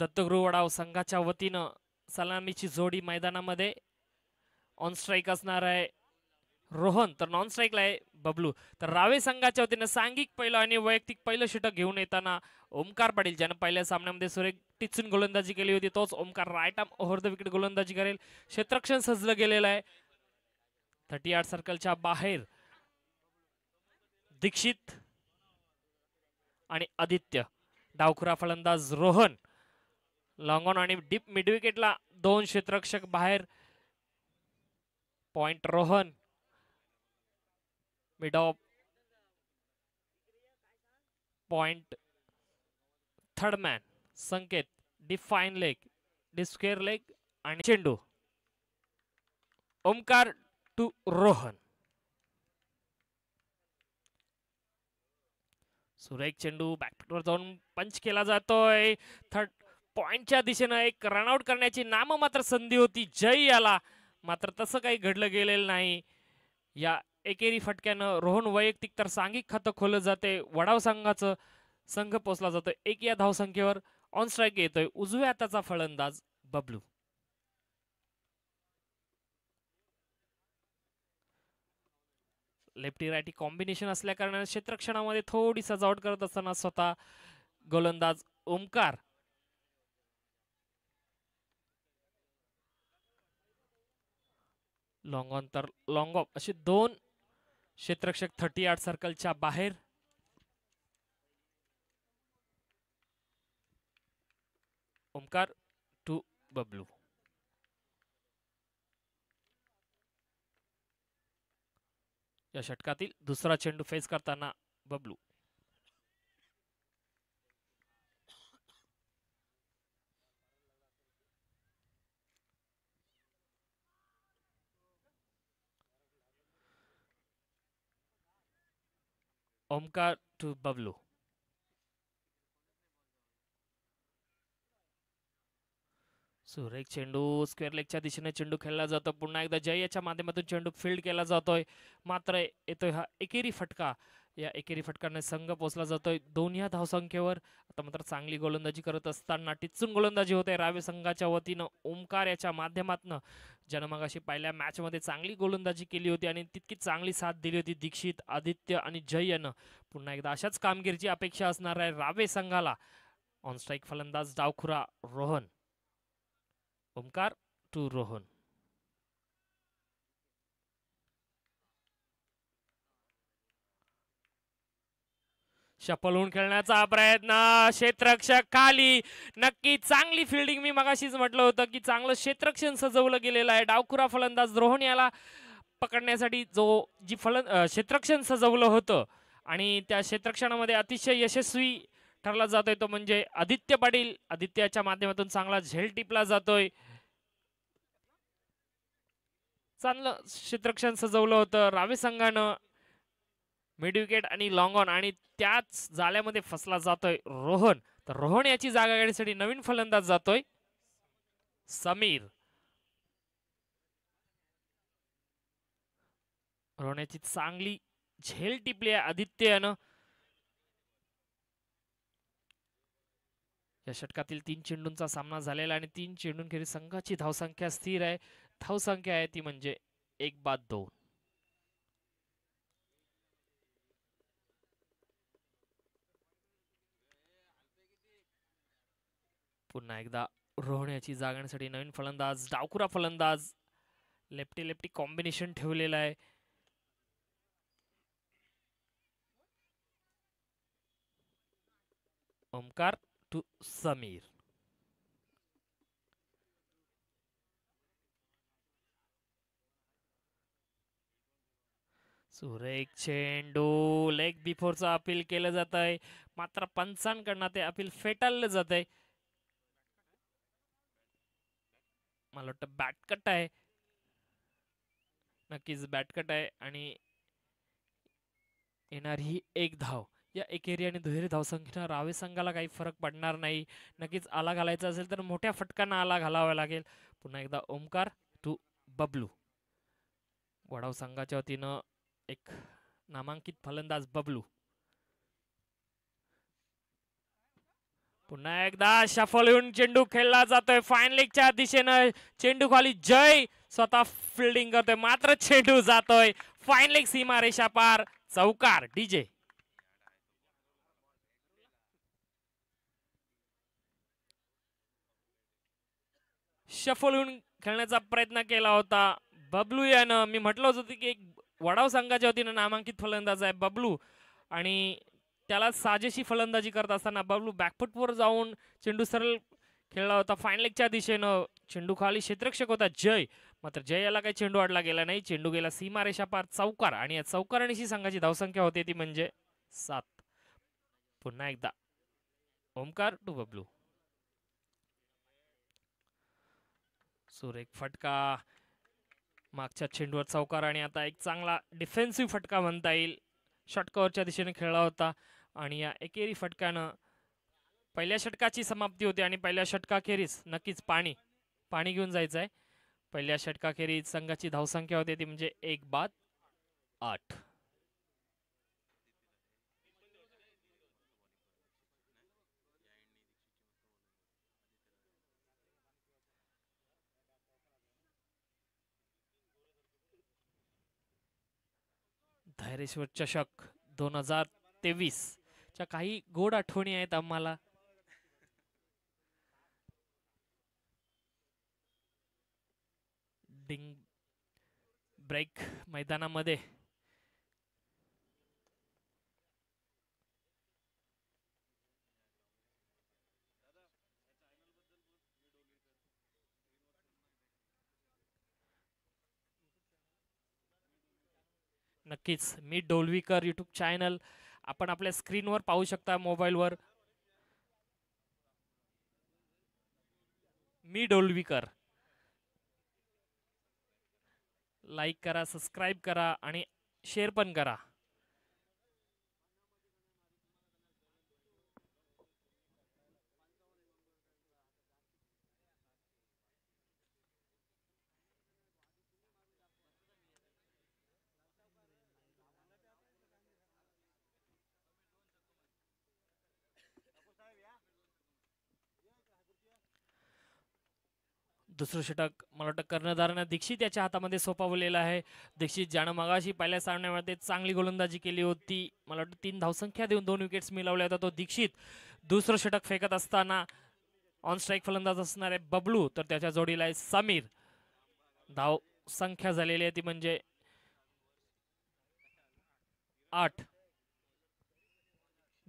दत्तगृह वडाव संघाच्या वतीनं सलामीची जोडी मैदानामध्ये ऑन स्ट्राईक असणार आहे रोहन तर नॉन स्ट्राईकला आहे बबलू तर रावे संघाच्या वतीनं सांघिक पहिलं आणि वैयक्तिक पहिलं षटक घेऊन येताना ओमकार पाटील ज्यानं पहिल्या सामन्यामध्ये सुरेख टिचून गोलंदाजी केली होती तोच Omkar right arm over the wicket गोलंदाजी करेल क्षेत्रक्षण सजलं गेलेलं आहे थर्टी आठ सर्कलच्या बाहेर दीक्षित आणि आदित्य डावखुरा फलंदाज रोहन ऑन आणि डीप मिडविकेटला दोन क्षेत्रक्षक बाहेर point Rohan mid off point third man Sanket define leg डिस्केअर लेग आणि चेंडू ओमकार टू रोहन सुरेख चेंडू बॅकफुटवर जाऊन पंच केला जातोय थर्ड पॉईंटच्या दिशेनं एक रनआउट करण्याची नाम मात्र संधी होती जय याला मात्र तसं काही घडलं गेलेलं नाही या एकेरी फटक्यानं रोहन वैयक्तिक तर सांघिक खातं खोललं जाते वडाव संघाचं संघ पोचला जातो एक या धावसंख्येवर ऑन स्ट्राईक येतोय उजव्या हाताचा फलंदाज बबलू लेफ्टी रायटी कॉम्बिनेशन असल्या कारणाने क्षेत्रक्षणामध्ये थोडी सजावट करत असताना स्वतः गोलंदाज ओमकार लॉंग ऑन तर लॉंग ऑफ असे दोन क्षेत्रक्षक थर्टी आर्ट सर्कलच्या बाहेर ओंकार टू बबलू या षटकातील दुसरा चेंडू फेस करताना बबलू ओमकार टू बबलू सुरेख चेंडू स्क्वेअर लेगच्या दिशेने चेंडू खेळला जातो पुन्हा एकदा जय याच्या माध्यमातून चेंडू फील्ड केला जातोय मात्र येतोय हा एकेरी फटका या एकेरी फटकाने संघ पोचला जातोय दोन या धावसंख्येवर आता मात्र चांगली गोलंदाजी करत असताना टिचून गोलंदाजी होते रावे संघाच्या वतीनं ओमकार याच्या माध्यमातनं जनमागाशी पहिल्या मॅचमध्ये चांगली गोलंदाजी केली होती आणि तितकी चांगली साथ दिली होती दीक्षित आदित्य आणि जय यानं पुन्हा एकदा अशाच कामगिरीची अपेक्षा असणार आहे रावे संघाला ऑन स्ट्राईक फलंदाज डावखुरा रोहन ओमकार टू रोहन होऊन खेळण्याचा प्रयत्न क्षेत्ररक्षक खाली नक्की चांगली फिल्डिंग मी मगाशीच म्हटलं होतं की चांगलं क्षेत्रक्षण सजवलं गेलेलं आहे डावखुरा फलंदाज रोहन याला पकडण्यासाठी जो जी फलंद क्षेत्रक्षण सजवलं होतं आणि त्या क्षेत्रक्षणामध्ये अतिशय यशस्वी ठरला जातोय तो म्हणजे आदित्य पाटील आदित्याच्या माध्यमातून चांगला झेल टिपला जातोय चांगलं क्षेत्रक्षण सजवलं होतं रावे संघानं मिड विकेट आणि लॉंग ऑन आणि त्याच जाल्यामध्ये फसला जातोय रोहन तर रोहन याची जागा घेण्यासाठी नवीन फलंदाज जातोय समीर याची चांगली झेल टिपली आहे आदित्य यानं या षटकातील तीन चेंडूंचा सामना झालेला आणि तीन चेंडूंखेरी संघाची धावसंख्या स्थिर आहे धावसंख्या आहे ती म्हणजे एक बाद दोन पुन्हा एकदा रोहण्याची जागण्यासाठी नवीन फलंदाज डावकुरा फलंदाज लेफ्टी लेफ्टी कॉम्बिनेशन ठेवलेलं आहे ओमकार टू समीर सुरेख चेंडू लेग बिफोरचा अपील केलं जात आहे मात्र पंचांकडनं ते अपील फेटाळलं जात आहे मला वाटतं बॅटकट आहे नक्कीच बॅटकट आहे आणि येणार ही एक धाव या एकेरी आणि दुहेरी धाव संख्येनं रावे संघाला काही फरक पडणार नाही नक्कीच आला घालायचा असेल तर मोठ्या फटकांना आला घालावा लागेल पुन्हा एकदा ओमकार टू बबलू वडाव संघाच्या वतीनं एक नामांकित फलंदाज बबलू पुन्हा एकदा शफल होऊन चेंडू खेळला जातोय फायनल लेगच्या दिशेनं चेंडू खाली जय स्वतः फिल्डिंग करतोय मात्र चेंडू जातोय फाईन लेग सीमा रेषा पार चौकार डीजे शफल होऊन खेळण्याचा प्रयत्न केला होता बबलू यानं मी म्हटलं होतं की एक वडाव संघाच्या वतीनं नामांकित फलंदाज आहे बबलू आणि त्याला साजेशी फलंदाजी करत असताना बबलू बॅकफुटवर जाऊन चेंडू सरळ खेळला होता फाईन लेगच्या दिशेनं चेंडू खाली क्षेत्रक्षक होता जय मात्र जय याला काही चेंडू अडला गेला नाही चेंडू गेला रेषा पार चौकार आणि या चौकारणीशी संघाची धावसंख्या होती ती म्हणजे सात पुन्हा एकदा ओमकार टू बबलू सुरेख फटका मागच्या चेंडूवर चौकार आणि आता एक चांगला डिफेन्सिव्ह फटका म्हणता येईल षटकवरच्या दिशेने खेळला होता आणि या एकेरी फटकानं पहिल्या षटकाची समाप्ती होते आणि पहिल्या षटकाखेरीस नक्कीच पाणी पाणी घेऊन जायचं आहे पहिल्या षटकाखेरीज संघाची धावसंख्या होते ती म्हणजे एक बाद आठ धैर्यश्वर चषक दोन हजार तेवीस च्या काही गोड आठवणी आहेत आम्हाला डिंग ब्रेक मैदानामध्ये नक्कीच मी डोलवीकर यूट्यूब चॅनल आपण आपल्या स्क्रीनवर पाहू शकता मोबाईलवर मी डोलवीकर लाईक करा सबस्क्राईब करा आणि शेअर पण करा दुसरं षटक मला वाटतं कर्णधारानं दीक्षित याच्या हातामध्ये सोपावलेला आहे दीक्षित ज्यानं मगाशी पहिल्या सामन्यामध्ये चांगली गोलंदाजी केली होती मला वाटतं तीन धावसंख्या देऊन दोन विकेट्स मिळवल्या होत्या तो दीक्षित दुसरं षटक फेकत असताना ऑन स्ट्राईक फलंदाज असणारे बबलू तर त्याच्या जोडीला आहे समीर धाव संख्या झालेली आहे ती म्हणजे आठ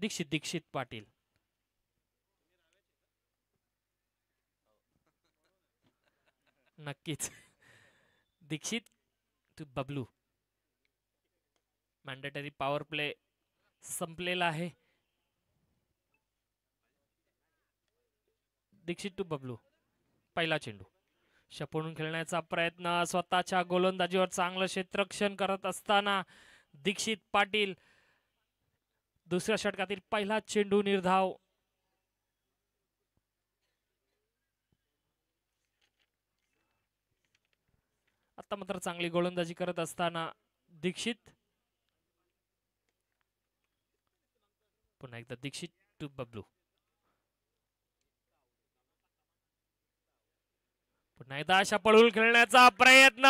दीक्षित दीक्षित पाटील नक्कीच Dixit to Bablu mandatory power play संपलेला आहे दीक्षित टू बबलू पहिला चेंडू शपडून खेळण्याचा प्रयत्न स्वतःच्या गोलंदाजीवर चांगलं क्षेत्रक्षण करत असताना दीक्षित पाटील दुसऱ्या षटकातील पहिला चेंडू निर्धाव आता मात्र चांगली गोलंदाजी करत असताना दीक्षित पुन्हा एकदा दीक्षित टू बबलू पुन्हा एकदा अशा पळूल खेळण्याचा प्रयत्न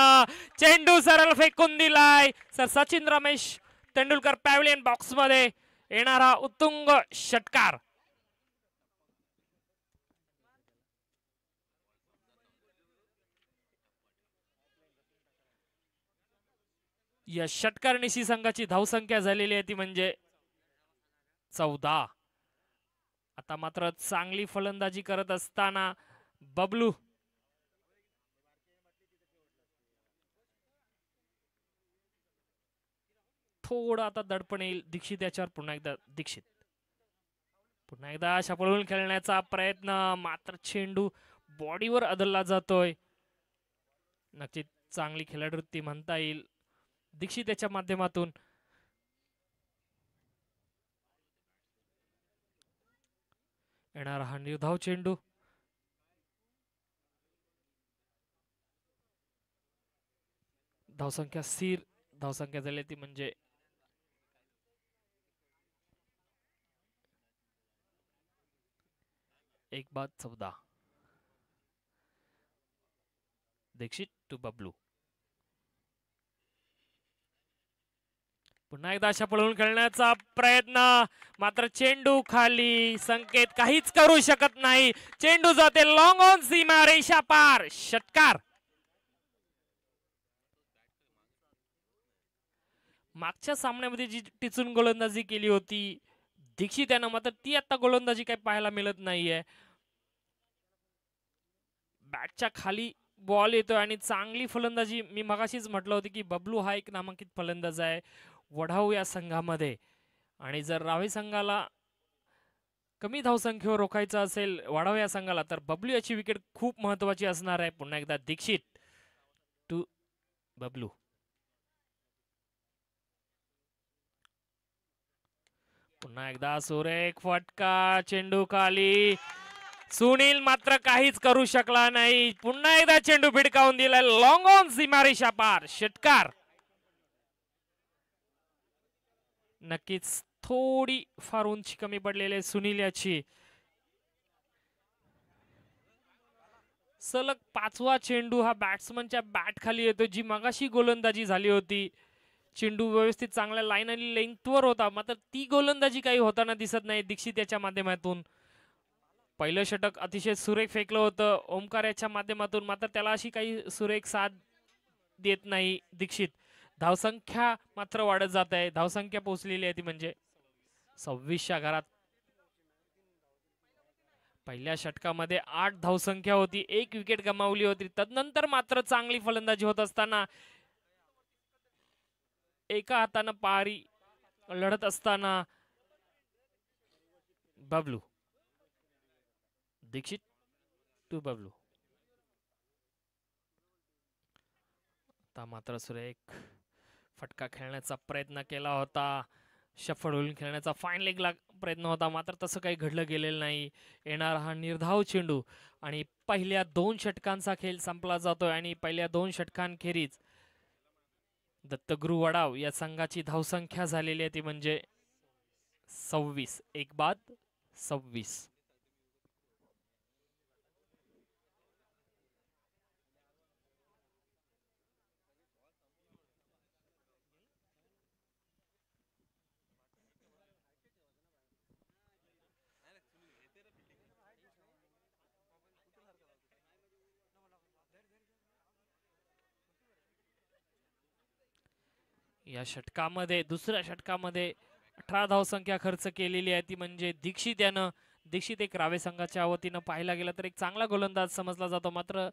चेंडू सरळ फेकून दिलाय सर सचिन रमेश तेंडुलकर पॅव्हलियन मध्ये येणारा उत्तुंग षटकार या षटकारणीशी संघाची धावसंख्या झालेली आहे ती म्हणजे चौदा आता मात्र चांगली फलंदाजी करत असताना बबलू थोडं आता दडपण येईल दीक्षित याच्यावर पुन्हा एकदा दीक्षित पुन्हा एकदा अशा खेळण्याचा प्रयत्न मात्र चेंडू बॉडीवर अदलला जातोय नक्कीच चांगली वृत्ती म्हणता येईल दीक्षित याच्या माध्यमातून येणार हा निर्धाव चेंडू धावसंख्या स्थिर धावसंख्या झाली ती म्हणजे एक बाद चौदा दीक्षित टू बब्लू पुन्हा एकदा अशा पळवून खेळण्याचा प्रयत्न मात्र चेंडू खाली संकेत काहीच करू शकत नाही चेंडू जाते लॉंग ऑन सीमा रेषा पार षटकार मागच्या सामन्यामध्ये जी टिचून गोलंदाजी केली होती दीक्षित यानं मात्र ती आता गोलंदाजी काही पाहायला मिळत नाहीये बॅटच्या खाली बॉल येतोय आणि चांगली फलंदाजी मी मगाशीच म्हटलं होतं की बबलू हा एक नामांकित फलंदाज आहे वढाऊ या संघामध्ये आणि जर रावी संघाला कमी धावसंख्येवर रोखायचं असेल वाढाव या संघाला तर बबलू याची विकेट खूप महत्वाची असणार आहे पुन्हा एकदा दीक्षित टू बबलू पुन्हा एकदा सुरेख फटका चेंडू खाली सुनील मात्र काहीच करू शकला नाही पुन्हा एकदा चेंडू भिडकावून दिला लॉंग ऑन सिमारी पार षटकार नक्कीच थोडी फार उंची कमी पडलेली सुनील याची सलग पाचवा चेंडू हा बॅट्समनच्या बॅट खाली येतो जी मगाशी गोलंदाजी झाली होती चेंडू व्यवस्थित चांगल्या लाईन आणि लेंथवर होता मात्र ती गोलंदाजी काही होताना दिसत नाही दीक्षित याच्या माध्यमातून पहिलं षटक अतिशय सुरेख फेकलं होतं ओमकार याच्या माध्यमातून मात्र त्याला अशी काही सुरेख साथ देत नाही दीक्षित धावसंख्या मात्र वाढत जात आहे धावसंख्या पोहोचलेली आहे ती म्हणजे सव्वीसच्या घरात पहिल्या षटकामध्ये आठ धावसंख्या होती एक विकेट गमावली होती तदनंतर मात्र चांगली फलंदाजी होत असताना एका हातानं पारी लढत असताना बबलू दीक्षित टू बबलू आता मात्र सुरेख फटका खेळण्याचा प्रयत्न केला होता शफड होऊन खेळण्याचा फाईन लेगला प्रयत्न होता मात्र तसं काही घडलं गेलेलं नाही येणार हा निर्धाव चेंडू आणि पहिल्या दोन षटकांचा खेळ संपला जातोय आणि पहिल्या दोन षटकांखेरीज दत्तगुरु वडाव या संघाची धावसंख्या झालेली आहे ती म्हणजे सव्वीस एक बाद सव्वीस या षटकामध्ये दुसऱ्या षटकामध्ये अठरा धावसंख्या खर्च केलेली आहे ती म्हणजे दीक्षित यानं दीक्षित एक रावे संघाच्या वतीनं पाहायला गेला तर एक चांगला गोलंदाज समजला जातो मात्र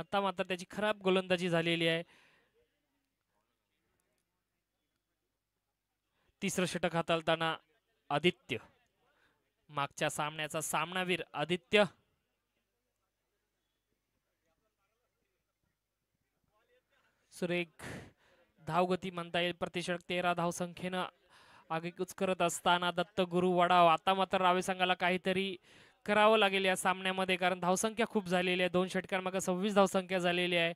आता मात्र त्याची खराब गोलंदाजी झालेली आहे तिसरं षटक हाताळताना आदित्य मागच्या सामन्याचा सामनावीर आदित्य सुरेख धावगती म्हणता येईल प्रतिषेक तेरा धाव संख्येनं आगेकूच करत असताना दत्त गुरु वडाव आता मात्र रावे संघाला काहीतरी करावं लागेल या सामन्यामध्ये कारण धावसंख्या खूप झालेली आहे दोन षटकांमागे सव्वीस धावसंख्या झालेली आहे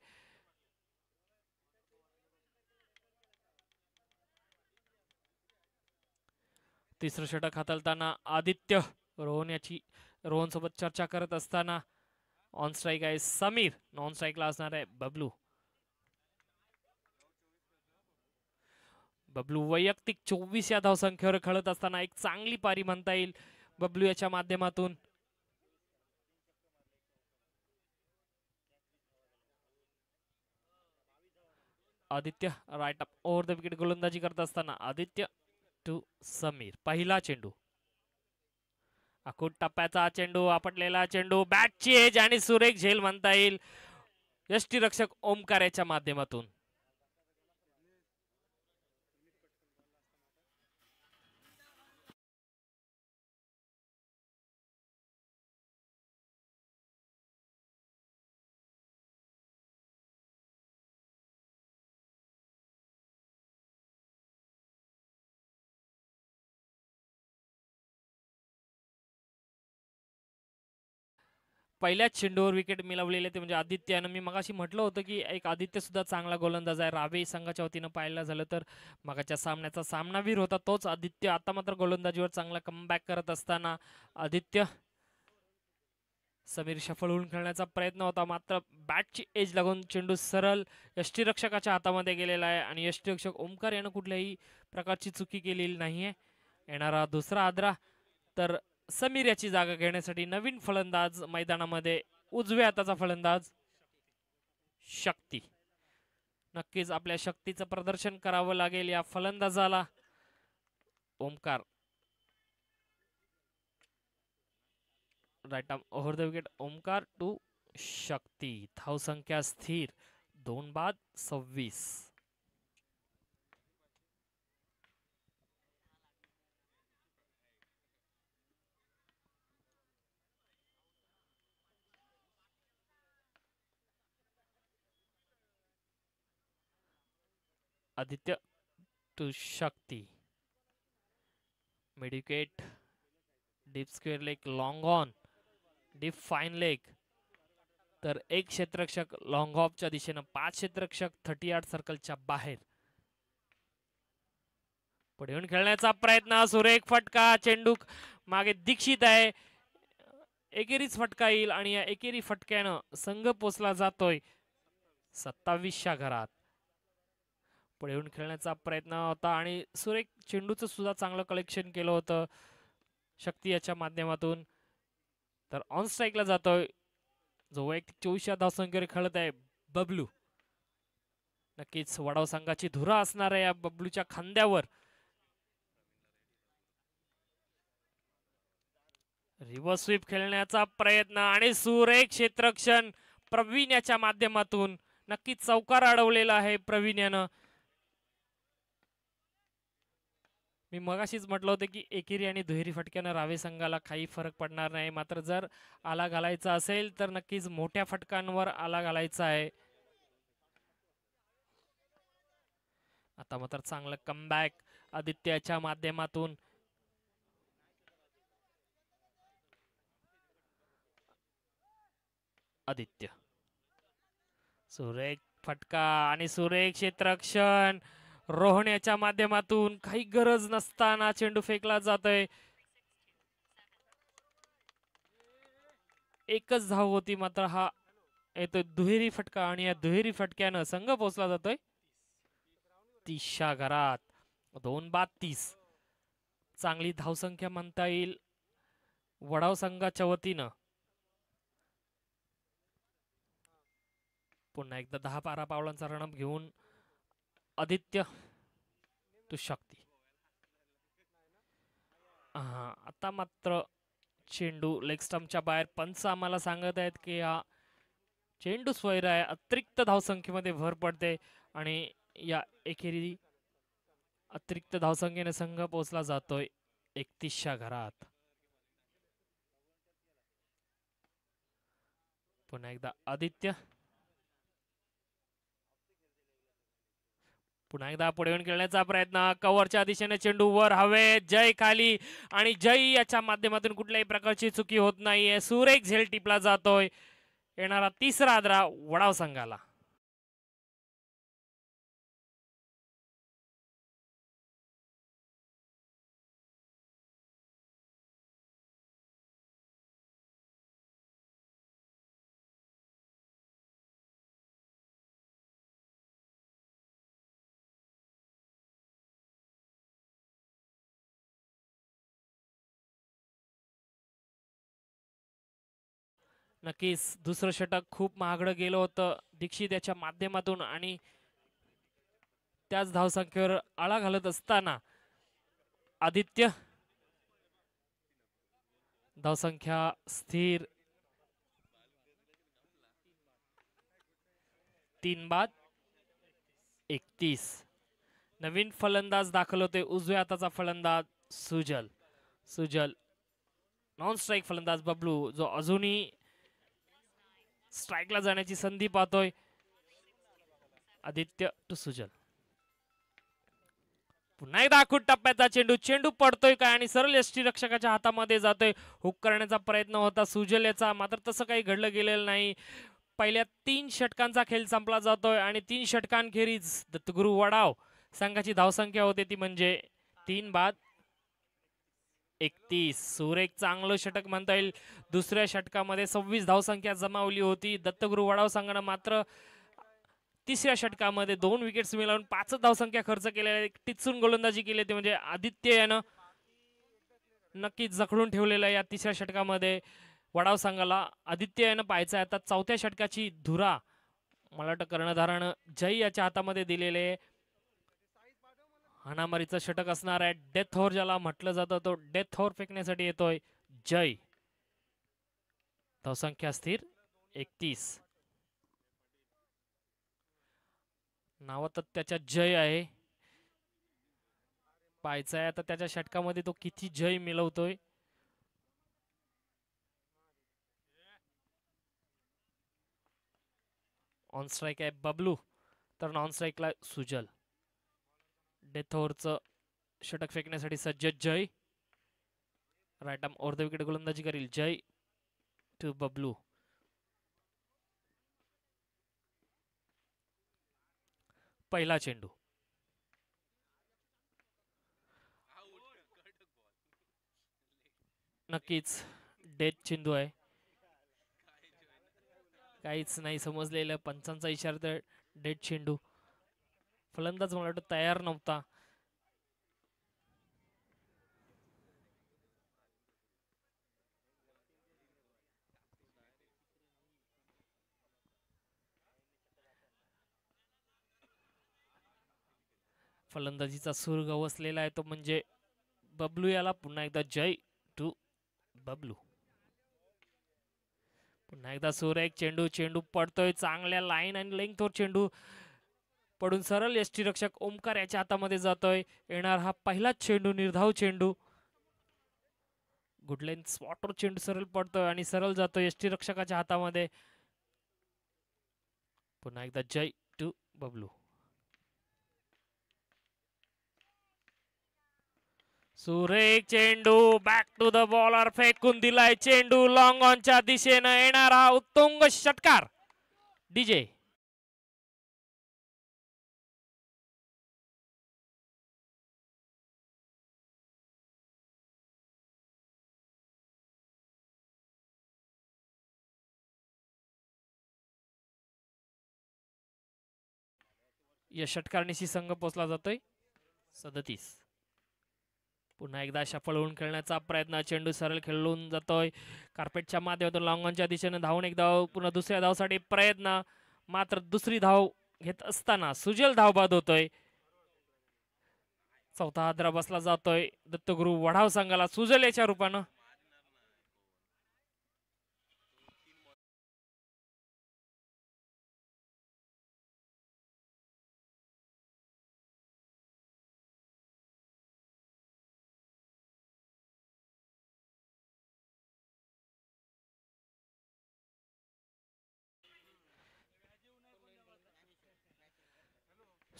तिसरं षटक हाताळताना आदित्य रोहन याची रोहन सोबत चर्चा करत असताना ऑन स्ट्राईक आहे समीर नॉन स्ट्राईकला असणार आहे बबलू बबलू वैयक्तिक चोवीस या धावसंख्येवर खेळत असताना एक चांगली पारी म्हणता येईल बबलू याच्या माध्यमातून आदित्य राईट अप ओव्हर द विकेट गोलंदाजी करत असताना आदित्य टू समीर पहिला चेंडू अकूट टप्प्याचा चेंडू आपटलेला चेंडू बॅटची एज आणि सुरेख झेल म्हणता येईल रक्षक ओमकार याच्या माध्यमातून पहिल्याच चेंडूवर विकेट मिळवलेले ते म्हणजे आदित्य आणि मी मगाशी म्हटलं होतं की एक आदित्यसुद्धा चांगला गोलंदाज आहे रावे संघाच्या वतीनं पाहायला झालं तर मगाच्या सामन्याचा सामनावीर होता तोच आदित्य आता मात्र गोलंदाजीवर चांगला कमबॅक करत असताना आदित्य समीर सफल होऊन खेळण्याचा प्रयत्न होता मात्र बॅटची एज लागून चेंडू सरळ यष्टीरक्षकाच्या हातामध्ये गेलेला आहे आणि यष्टीरक्षक ओमकार यानं कुठल्याही प्रकारची चुकी केलेली नाही आहे येणारा दुसरा आदरा तर समीर याची जागा घेण्यासाठी नवीन फलंदाज मैदानामध्ये उजव्या हाताचा फलंदाज शक्ती नक्कीच आपल्या शक्तीचं प्रदर्शन करावं लागेल या फलंदाजाला Omkar right arm over the wicket Omkar to Shakti धावसंख्या स्थिर दोन बाद सव्वीस Aditya Shakti midwicket deep square leg long on deep fine leg तर एक क्षेत्रक्षक लॉंग ऑफच्या दिशेनं पाच क्षेत्रक्षक थर्टी आठ सर्कलच्या बाहेर पुढे खेळण्याचा प्रयत्न सुरेख फटका चेंडूक मागे दीक्षित आहे एकेरीच फटका येईल आणि या एकेरी फटक्यानं संघ पोचला जातोय सत्तावीसच्या घरात पुढे येऊन खेळण्याचा प्रयत्न होता आणि सुरेख चेंडूचं सुद्धा चांगलं कलेक्शन केलं होतं शक्ती याच्या माध्यमातून तर ऑन स्ट्राईकला जातोय जो वैयक्तिक चोवीस या धावसंख्येवर खेळत आहे बबलू नक्कीच वडाव संघाची धुरा असणार आहे या बबलूच्या खांद्यावर रिव्हर्स स्वीप खेळण्याचा प्रयत्न आणि सुरेख क्षेत्रक्षण प्रवीण याच्या माध्यमातून नक्कीच चौकार अडवलेला आहे प्रवीण यानं मी मगाशीच म्हटलं होतं की एकेरी आणि दुहेरी फटक्यानं रावे संघाला काही फरक पडणार नाही मात्र जर आला घालायचा असेल तर नक्कीच मोठ्या फटकांवर आला घालायचा आहे आता मात्र चांगलं कमबॅक आदित्याच्या माध्यमातून आदित्य सुरेख फटका आणि सुरेख क्षेत्रक्षण रोहण्याच्या माध्यमातून काही गरज नसताना चेंडू फेकला जातोय एकच धाव होती मात्र हा येतोय दुहेरी फटका आणि या दुहेरी फटक्यानं संघ पोहोचला जातोय तीसच्या घरात दोन बाद तीस चांगली धावसंख्या म्हणता येईल वडाव संघाच्या वतीनं पुन्हा एकदा दहा बारा पावलांचा रणप घेऊन आदित्य तू शक्ती हां आता मात्र चेंडू लेग स्टम्पच्या बाहेर पंच आम्हाला सांगत आहेत की हा चेंडू स्वैर आहे अतिरिक्त धावसंख्येमध्ये भर पडते आणि या एकेरी अतिरिक्त धावसंख्येने संघ पोहोचला जातोय एकतीसच्या घरात पुन्हा एकदा आदित्य पुन्हा एकदा पुढे येऊन खेळण्याचा प्रयत्न कव्हरच्या दिशेने चेंडू वर हवे जय खाली आणि जय याच्या माध्यमातून कुठल्याही प्रकारची चुकी होत नाहीये सुरेख झेल टिपला जातोय येणारा तिसरा आदरा वडाव संघाला नक्कीच दुसरं षटक खूप महागडं गेलं होतं दीक्षित याच्या माध्यमातून आणि त्याच धावसंख्येवर आळा घालत असताना आदित्य धावसंख्या स्थिर तीन बाद एकतीस नवीन फलंदाज दाखल होते उजव्या हाताचा फलंदाज सुजल सुजल नॉन स्ट्राईक फलंदाज बबलू जो अजूनही स्ट्राईकला जाण्याची संधी पाहतोय आदित्य टू सुजल पुन्हा एकदा आखूट टप्प्याचा चेंडू चेंडू पडतोय काय आणि सरळ एसटी रक्षकाच्या हातामध्ये जातोय हुक करण्याचा प्रयत्न होता सुजल याचा मात्र तसं काही घडलं गेलेलं नाही पहिल्या तीन षटकांचा खेळ संपला जातोय आणि तीन षटकांखेरीज दत्तगुरु वडाव संघाची धावसंख्या होते ती म्हणजे तीन बाद एकतीस एक चांगलं षटक म्हणता येईल दुसऱ्या षटकामध्ये सव्वीस धावसंख्या जमावली होती दत्तगुरु वडाव संघानं मात्र तिसऱ्या षटकामध्ये दोन विकेट्स मिळवून पाच धावसंख्या खर्च केलेल्या टिचून गोलंदाजी केली होती म्हणजे आदित्य यानं नक्कीच जखडून ठेवलेलं या तिसऱ्या षटकामध्ये वडाव संघाला आदित्य यानं पाहायचं आहे आता चौथ्या षटकाची धुरा मला वाटतं कर्णधारानं जय याच्या हातामध्ये दिलेले हाणामारीचा षटक असणार आहे डेथ होर ज्याला म्हटलं जातं तो डेथ होर फेकण्यासाठी येतोय जय धावसंख्या स्थिर एकतीस तर त्याच्या जय आहे पाहायचं आहे आता त्याच्या षटकामध्ये तो किती जय मिळवतोय ऑन स्ट्राईक आहे बबलू तर नॉन स्ट्राईकला सुजल डेथ षटक फेकण्यासाठी सज्ज जय राईट आम ओर्ध विकेट गोलंदाजी करील जय टू बबलू पहिला चेंडू नक्कीच डेथ चेंडू आहे काहीच नाही समजलेलं पंचांचा इशारा तर डेथ चेंडू फलंदाज मला तयार नव्हता फलंदाजीचा सूर गवसलेला आहे तो म्हणजे बबलू याला पुन्हा एकदा जय टू बबलू पुन्हा एकदा सूर एक चेंडू चेंडू पडतोय चांगल्या लाईन आणि तो चेंडू पडून सरळ रक्षक ओमकार याच्या हातामध्ये जातोय येणार हा पहिलाच चेंडू निर्धाव चेंडू गुडलाईन स्पॉटवर चेंडू सरळ पडतोय आणि सरळ जातो रक्षकाच्या हातामध्ये पुन्हा एकदा जय टू बबलू सुरेख चेंडू बॅक टू द बॉलर फेकून दिलाय चेंडू लॉंग ऑनच्या दिशेनं येणारा उत्तुंग षटकार डीजे या षटकारणीशी संघ पोचला जातोय सदतीस पुन्हा एकदा सफळ होऊन खेळण्याचा प्रयत्न चेंडू सरळ खेळून जातोय कार्पेटच्या माध्यमातून लॉंगॉनच्या दिशेने धावून एक धाव पुन्हा दुसऱ्या धावसाठी प्रयत्न मात्र दुसरी धाव घेत असताना सुजल धावबाद होतोय चौथा हादरा बसला जातोय दत्तगुरु वढाव संघाला सुजल याच्या रूपानं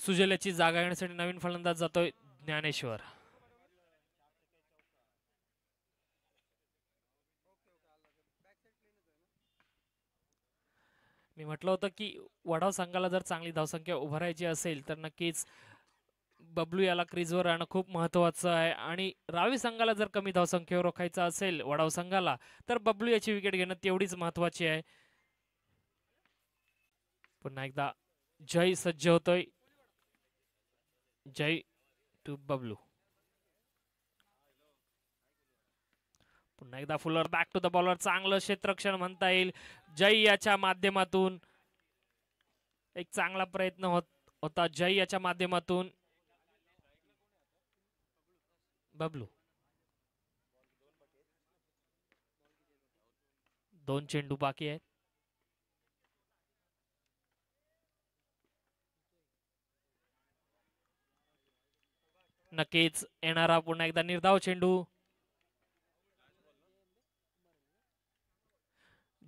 सुजल्याची जागा घेण्यासाठी नवीन फलंदाज जातोय ज्ञानेश्वर मी म्हटलं होतं की वडाव संघाला जर चांगली धावसंख्या उभारायची असेल तर नक्कीच बबलू याला क्रीजवर राहणं खूप महत्त्वाचं आहे आणि रावी संघाला जर कमी धावसंख्येवर रोखायचं असेल वडाव संघाला तर बबलू याची विकेट घेणं तेवढीच महत्त्वाची आहे पुन्हा एकदा जय सज्ज होतोय जय टू बबलू पुन्हा एकदा fuller back to the bowler चांगलं क्षेत्रक्षण म्हणता येईल जय याच्या माध्यमातून एक चांगला प्रयत्न होत होता जय याच्या माध्यमातून बबलू दोन चेंडू बाकी आहेत नक्कीच येणारा पुन्हा एकदा निर्धाव चेंडू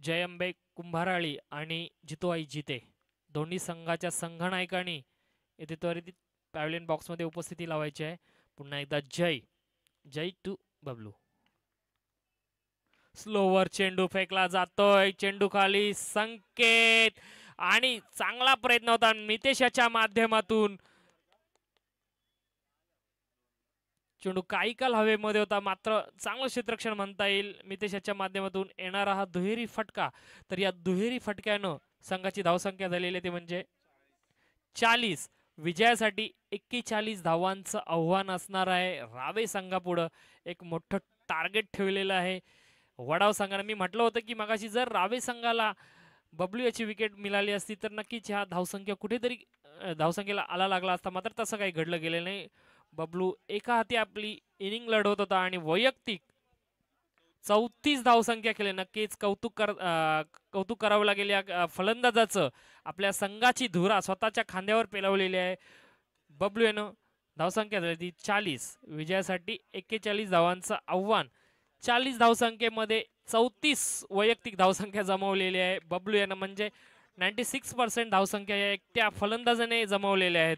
जयंबे कुंभाराळी आणि जितोआई जिते दोन्ही संघाच्या संघनायकांनी येथे त्वरित बॉक्स बॉक्समध्ये उपस्थिती लावायची आहे पुन्हा एकदा जय जय टू बबलू स्लोवर चेंडू फेकला जातोय चेंडू खाली संकेत आणि चांगला प्रयत्न होता मितेशाच्या माध्यमातून चेंडू काही काल हवेमध्ये होता मात्र चांगलं क्षेत्रक्षण म्हणता येईल मितेशाच्या माध्यमातून येणारा हा दुहेरी फटका तर या दुहेरी फटक्यानं संघाची धावसंख्या झालेली ते म्हणजे चाळीस विजयासाठी एक्केचाळीस धावांचं आव्हान असणार आहे रावे संघापुढं एक मोठं टार्गेट ठेवलेलं आहे वडाव संघाने मी म्हटलं होतं की मगाशी जर रावे संघाला बबलू याची विकेट मिळाली असती तर नक्कीच ह्या धावसंख्या कुठेतरी धावसंख्येला आला लागला असता मात्र तसं काही घडलं गेलं नाही बबलू एका हाती आपली इनिंग लढवत होता आणि वैयक्तिक चौतीस धावसंख्या केली नक्कीच कौतुक कर कौतुक करावं लागेल या फलंदाजाचं आपल्या संघाची धुरा स्वतःच्या खांद्यावर पेलवलेली आहे बबलू यानं धावसंख्या झाली ती चाळीस विजयासाठी एक्केचाळीस धावांचं आव्हान चाळीस धावसंख्येमध्ये चौतीस वैयक्तिक धावसंख्या जमवलेली आहे बबलू यानं म्हणजे नाईन्टी सिक्स पर्सेंट धावसंख्या या एकट्या फलंदाजाने जमवलेल्या आहेत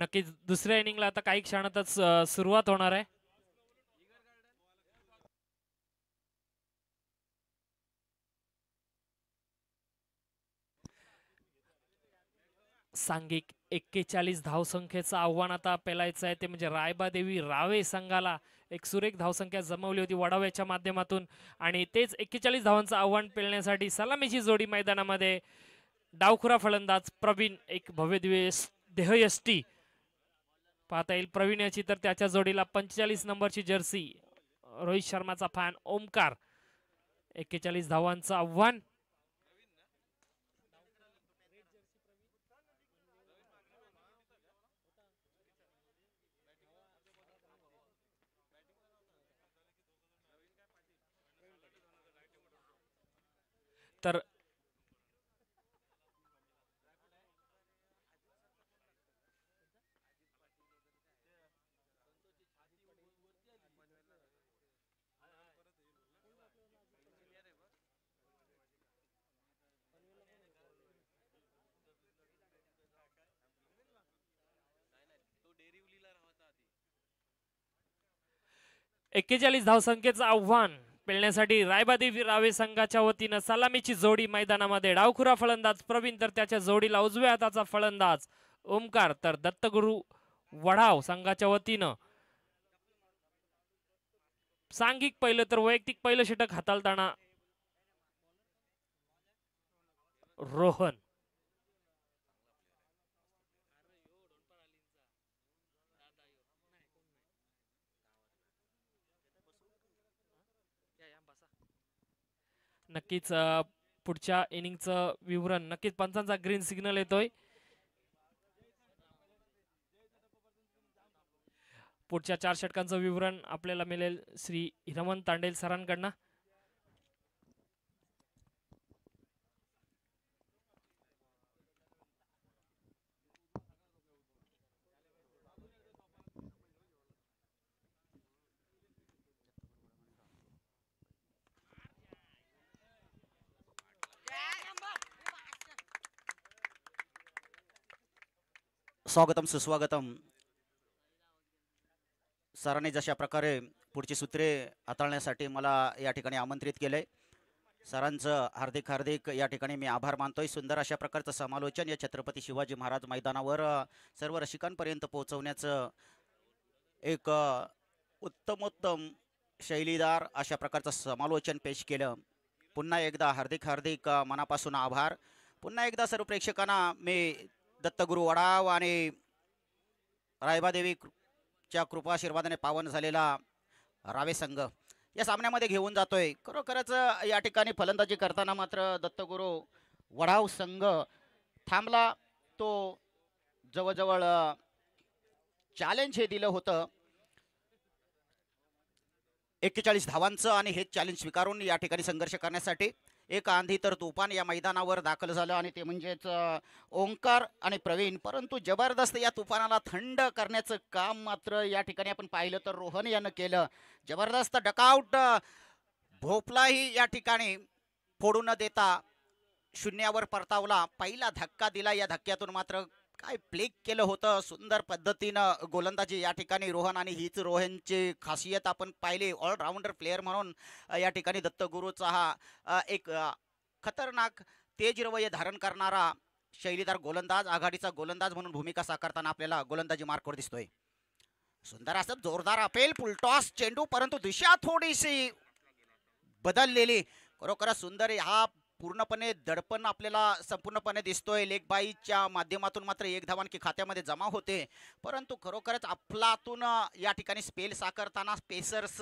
नक्कीच दुसऱ्या इनिंगला आता काही क्षणातच सुरुवात होणार आहे सांघिक एक्केचाळीस धावसंख्येचं आव्हान आता पेलायचं आहे ते म्हणजे रायबादेवी रावे संघाला एक सुरेख धावसंख्या जमवली होती वडाव्याच्या माध्यमातून आणि तेच एक्केचाळीस धावांचं आव्हान पेलण्यासाठी सलामीची जोडी मैदानामध्ये डावखुरा फलंदाज प्रवीण एक भव्य दिव्य पाहता येईल प्रवीण याची तर त्याच्या जोडीला पंचेचाळीस नंबरची जर्सी रोहित शर्माचा फॅन ओमकार एक्केचाळीस धावांचं आव्हान तर एक्केचाळीस धावसंख्येचं आव्हान पेलण्यासाठी रायबादी रावे संघाच्या वतीनं सलामीची जोडी मैदानामध्ये डावखुरा फलंदाज प्रवीण तर त्याच्या जोडीला उजव्या हाताचा फलंदाज ओमकार तर दत्तगुरु वढाव संघाच्या वतीनं सांघिक पहिलं तर वैयक्तिक पहिलं षटक हाताळताना रोहन नक्कीच पुढच्या इनिंगचं विवरण नक्कीच पंचांचा ग्रीन सिग्नल येतोय पुढच्या चार षटकांचं विवरण आपल्याला मिळेल श्री हिरमन तांडेल सरांकडनं स्वागतम सुस्वागतम सरांनी जशा प्रकारे पुढची सूत्रे हाताळण्यासाठी मला या ठिकाणी आमंत्रित केले सरांचं हार्दिक हार्दिक या ठिकाणी मी आभार मानतोय सुंदर अशा प्रकारचं समालोचन या छत्रपती शिवाजी महाराज मैदानावर सर्व रसिकांपर्यंत पोहोचवण्याचं एक उत्तमोत्तम शैलीदार अशा प्रकारचं समालोचन पेश केलं पुन्हा एकदा हार्दिक हार्दिक मनापासून आभार पुन्हा एकदा सर्व प्रेक्षकांना मी दत्तगुरू वडाव आणि रायबादेवीच्या कृपाशीर्वादाने पावन झालेला रावे संघ या सामन्यामध्ये घेऊन जातोय खरोखरच या ठिकाणी फलंदाजी करताना मात्र दत्तगुरु वडाव संघ थांबला तो जवळजवळ चॅलेंज हे दिलं होतं एक्केचाळीस धावांचं आणि हे चॅलेंज स्वीकारून या ठिकाणी संघर्ष करण्यासाठी एक आंधी तर तुफान या मैदानावर दाखल झालं आणि ते म्हणजेच ओंकार आणि प्रवीण परंतु जबरदस्त या तुफानाला थंड करण्याचं काम मात्र या ठिकाणी आपण पाहिलं तर रोहन यानं केलं जबरदस्त डकआउट भोपलाही या ठिकाणी फोडू देता शून्यावर परतावला पहिला धक्का दिला या धक्क्यातून मात्र काय प्लिक केलं होतं सुंदर पद्धतीनं गोलंदाजी या ठिकाणी रोहन आणि हीच रोहनची खासियत आपण पाहिली ऑलराऊंडर प्लेअर म्हणून या ठिकाणी दत्तगुरूचा हा एक खतरनाक तेज रवय धारण करणारा शैलीदार गोलंदाज आघाडीचा गोलंदाज म्हणून भूमिका साकारताना आपल्याला गोलंदाजी मार्कवर दिसतोय सुंदर असं जोरदार अपेल फुलटॉस चेंडू परंतु दिशा थोडीशी बदललेली खरोखर सुंदर हा पूर्णपणे दडपण आपल्याला संपूर्णपणे दिसतोय लेखबाईच्या माध्यमातून मात्र एक धावांकी खात्यामध्ये जमा होते परंतु खरोखरच अफलातून या ठिकाणी स्पेल साकारताना स्पेसर्स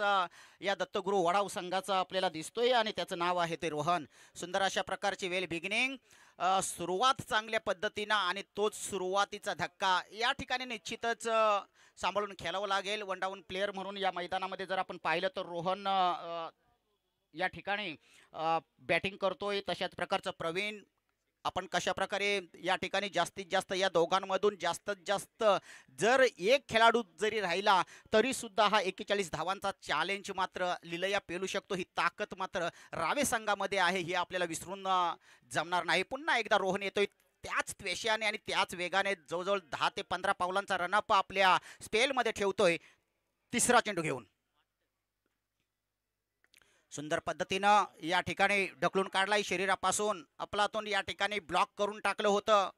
या दत्तगुरु वडाव संघाचा आपल्याला दिसतोय आणि त्याचं नाव आहे ते रोहन सुंदर अशा प्रकारची वेल बिगिनिंग सुरुवात चांगल्या पद्धतीनं आणि तोच सुरुवातीचा धक्का या ठिकाणी निश्चितच सांभाळून खेळावं लागेल वन डाऊन प्लेअर म्हणून या मैदानामध्ये जर आपण पाहिलं तर रोहन या ठिकाणी बॅटिंग करतोय तशाच प्रकारचं प्रवीण आपण कशाप्रकारे या ठिकाणी जास्तीत जास्त या दोघांमधून जास्तीत जास्त जर एक खेळाडू जरी राहिला तरीसुद्धा हा एकेचाळीस धावांचा चॅलेंज मात्र लिलया पेलू शकतो ही ताकद मात्र रावे संघामध्ये आहे हे आपल्याला विसरून जमणार नाही पुन्हा एकदा रोहन येतोय त्याच त्वेषाने आणि त्याच वेगाने जवळजवळ दहा ते पंधरा पावलांचा रनअप आपल्या स्पेलमध्ये ठेवतोय तिसरा चेंडू घेऊन सुंदर पद्धतीनं या ठिकाणी ढकलून काढलाय शरीरापासून आपलातून या ठिकाणी ब्लॉक करून टाकलं होतं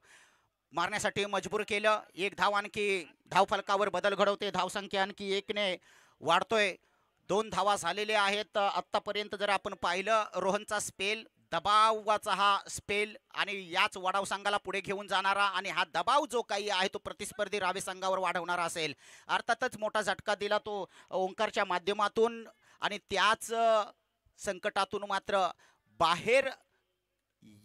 मारण्यासाठी मजबूर केलं एक धाव आणखी धावफलकावर बदल घडवते धावसंख्या आणखी एकने वाढतोय दोन धावा झालेल्या आहेत आत्तापर्यंत जर आपण पाहिलं रोहनचा स्पेल दबावाचा हा स्पेल आणि याच वाडाव संघाला पुढे घेऊन जाणारा आणि हा दबाव जो काही आहे तो प्रतिस्पर्धी रावे संघावर वाढवणारा असेल अर्थातच मोठा झटका दिला तो ओंकारच्या माध्यमातून आणि त्याच संकटातून मात्र बाहेर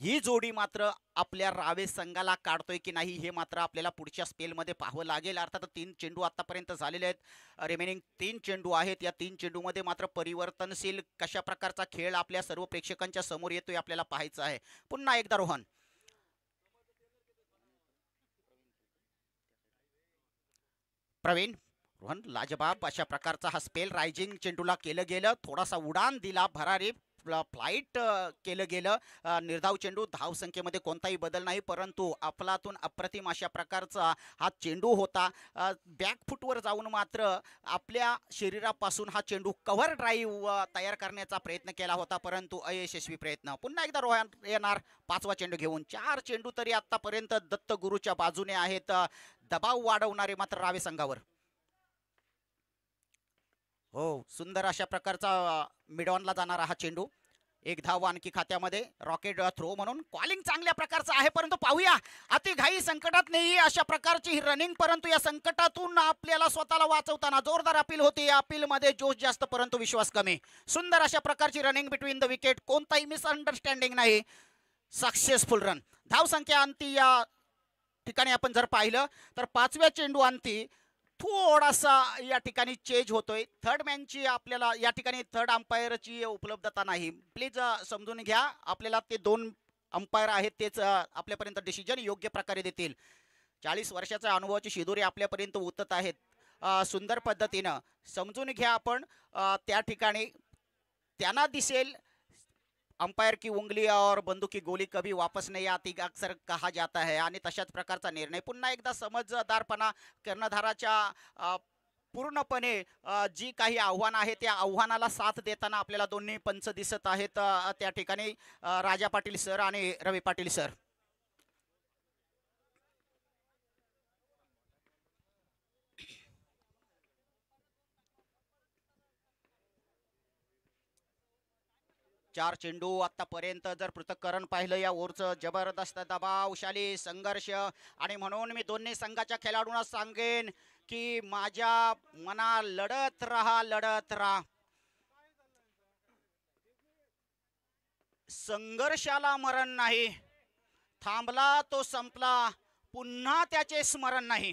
ही जोडी मात्र आपल्या रावे संघाला काढतोय की नाही हे मात्र आपल्याला पुढच्या स्पेलमध्ये पाहावं लागेल अर्थात तीन चेंडू आतापर्यंत झालेले आहेत रिमेनिंग तीन चेंडू आहेत या तीन चेंडूमध्ये मात्र परिवर्तनशील कशा प्रकारचा खेळ आपल्या सर्व प्रेक्षकांच्या समोर येतोय आपल्याला पाहायचा आहे पुन्हा एकदा रोहन प्रवीण रोहन लाजबाब अशा प्रकारचा हा स्पेल रायजिंग चेंडूला केलं गेलं थोडासा उडान दिला भरारी फ्लाईट केलं गेलं निर्धाव चेंडू धाव संख्येमध्ये कोणताही बदल नाही परंतु आपलातून अप्रतिम अशा प्रकारचा हा चेंडू होता बॅकफुटवर जाऊन मात्र आपल्या शरीरापासून हा चेंडू कव्हर ड्राईव्ह तयार करण्याचा प्रयत्न केला होता परंतु अयशस्वी प्रयत्न पुन्हा एकदा रोहन येणार पाचवा चेंडू घेऊन चार चेंडू तरी आत्तापर्यंत दत्तगुरूच्या बाजूने आहेत दबाव वाढवणारे मात्र रावे संघावर हो सुंदर अशा प्रकारचा मिडॉनला जाणारा हा चेंडू एक धाव आणखी खात्यामध्ये रॉकेट थ्रो म्हणून कॉलिंग चांगल्या प्रकारचं आहे परंतु पाहूया अति घाई संकटात नाही अशा प्रकारची ही रनिंग परंतु या संकटातून आपल्याला स्वतःला वाचवताना जोरदार अपील होती या अपीलमध्ये जोश जास्त परंतु विश्वास कमी सुंदर अशा प्रकारची रनिंग बिटवीन द विकेट कोणताही मिसअंडरस्टँडिंग नाही सक्सेसफुल रन धावसंख्या अंती या ठिकाणी आपण जर पाहिलं तर पाचव्या चेंडू आणती थोडासा या ठिकाणी चेंज होतोय थर्ड मॅनची आपल्याला या ठिकाणी थर्ड अंपायरची उपलब्धता नाही प्लीज समजून घ्या आपल्याला ते दोन अंपायर आहेत तेच आपल्यापर्यंत डिसिजन योग्य प्रकारे देतील चाळीस वर्षाच्या अनुभवाची शिदोरी आपल्यापर्यंत उतत आहेत सुंदर पद्धतीनं समजून घ्या आपण त्या ठिकाणी त्यांना दिसेल अंपायर की उंगली और बंदूक की गोली कभी वापस नहीं आती अक्सर कहा जाता है आणि तशाच प्रकारचा निर्णय पुन्हा एकदा समजदारपणा कर्णधाराच्या पूर्णपणे जी काही आव्हानं आहे त्या आव्हानाला साथ देताना आपल्याला दोन्ही पंच दिसत आहेत त्या ठिकाणी राजा पाटील सर आणि रवी पाटील सर चार चेंडू आतापर्यंत जर पृथक्करण पाहिलं या ओरचं जबरदस्त दबावशाली संघर्ष आणि म्हणून मी दोन्ही संघाच्या खेळाडूंना सांगेन की माझ्या मना लढत राहा लढत राहा संघर्षाला मरण नाही थांबला तो संपला पुन्हा त्याचे स्मरण नाही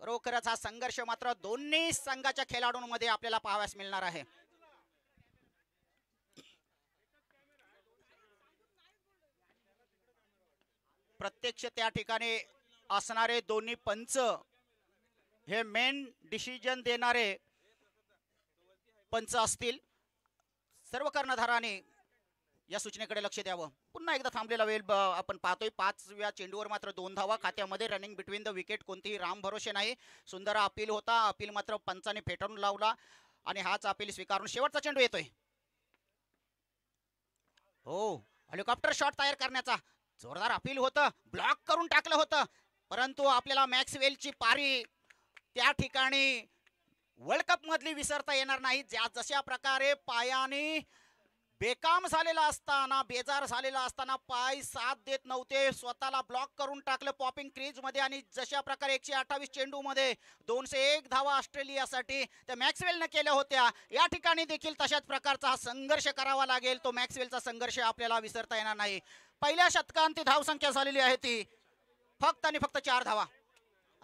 खरोखरच हा संघर्ष मात्र दोन्ही संघाच्या खेळाडूंमध्ये आपल्याला पाहाव्यास मिळणार आहे प्रत्यक्ष त्या ठिकाणी असणारे दोन्ही पंच हे मेन डिसिजन देणारे पंच असतील सर्व कर्णधाराने या सूचनेकडे लक्ष द्यावं पुन्हा एकदा थांबलेला वेळ आपण पाहतोय पाचव्या चेंडूवर मात्र दोन धावा खात्यामध्ये रनिंग बिटवीन द विकेट कोणतीही राम भरोसे नाही सुंदर अपील होता अपील मात्र पंचाने फेटाळून लावला आणि हाच अपील स्वीकारून शेवटचा चेंडू येतोय हो हेलिकॉप्टर शॉट तयार करण्याचा जोरदार अपील होतं ब्लॉक करून टाकलं होतं परंतु आपल्याला मॅक्सवेलची पारी त्या ठिकाणी वर्ल्ड कप मधली विसरता येणार नाही ज्या जशा प्रकारे पायाने बेकाम झालेला असताना बेजार झालेला असताना पाय साथ देत नव्हते स्वतःला ब्लॉक करून टाकलं पॉपिंग क्रीजमध्ये आणि जशा प्रकारे एकशे अठ्ठावीस मध्ये दोनशे एक धावा ऑस्ट्रेलियासाठी त्या मॅक्सवेलनं केल्या होत्या या ठिकाणी देखील तशाच प्रकारचा हा संघर्ष करावा लागेल तो मॅक्सवेलचा संघर्ष आपल्याला विसरता येणार नाही पहिल्या शतकांती धावसंख्या झालेली आहे ती फक्त आणि फक्त चार धावा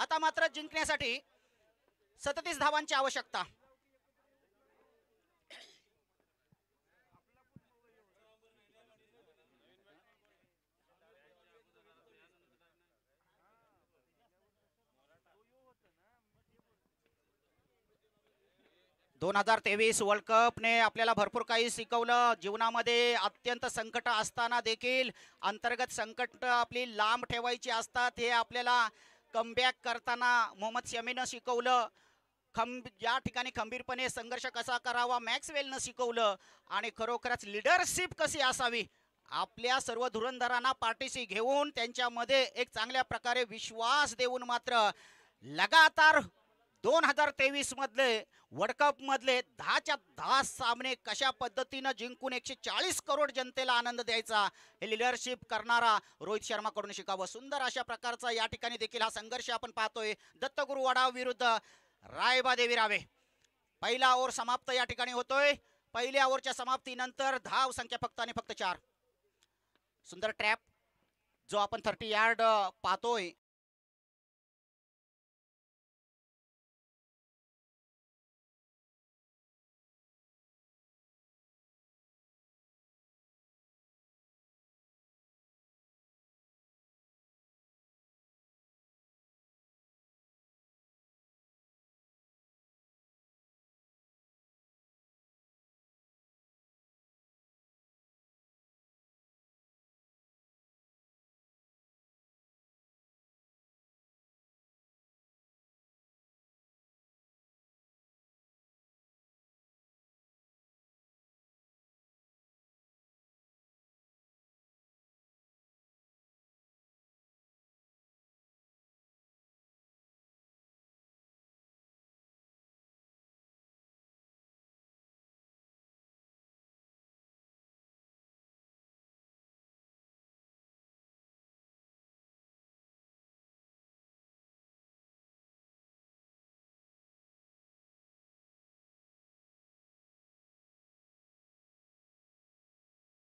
आता मात्र जिंकण्यासाठी सदतीस धावांची आवश्यकता दोन हजार तेवीस वर्ल्ड कपने आपल्याला भरपूर काही शिकवलं जीवनामध्ये अत्यंत संकट असताना देखील अंतर्गत संकट आपली लांब ठेवायची असतात हे आपल्याला कमबॅक करताना मोहम्मद शमीनं शिकवलं खंब या ठिकाणी खंबीरपणे संघर्ष कसा करावा मॅक्सवेलनं शिकवलं आणि खरोखरच लिडरशिप कशी असावी आपल्या सर्व धुरंधरांना पाठीशी घेऊन त्यांच्यामध्ये एक चांगल्या प्रकारे विश्वास देऊन मात्र लगातार दोन हजार तेवीस मधले वर्ल्ड कप मधले दहाच्या दहा सामने कशा पद्धतीनं जिंकून एकशे चाळीस करोड जनतेला आनंद द्यायचा हे लिडरशिप करणारा रोहित शर्मा कडून शिकावं सुंदर अशा प्रकारचा या ठिकाणी देखील हा संघर्ष आपण पाहतोय दत्तगुरु वडाव विरुद्ध देवी रावे पहिला ओव्हर समाप्त या ठिकाणी होतोय पहिल्या ओव्हरच्या समाप्तीनंतर धाव संख्या फक्त आणि फक्त चार सुंदर ट्रॅप जो आपण थर्टी यार्ड पाहतोय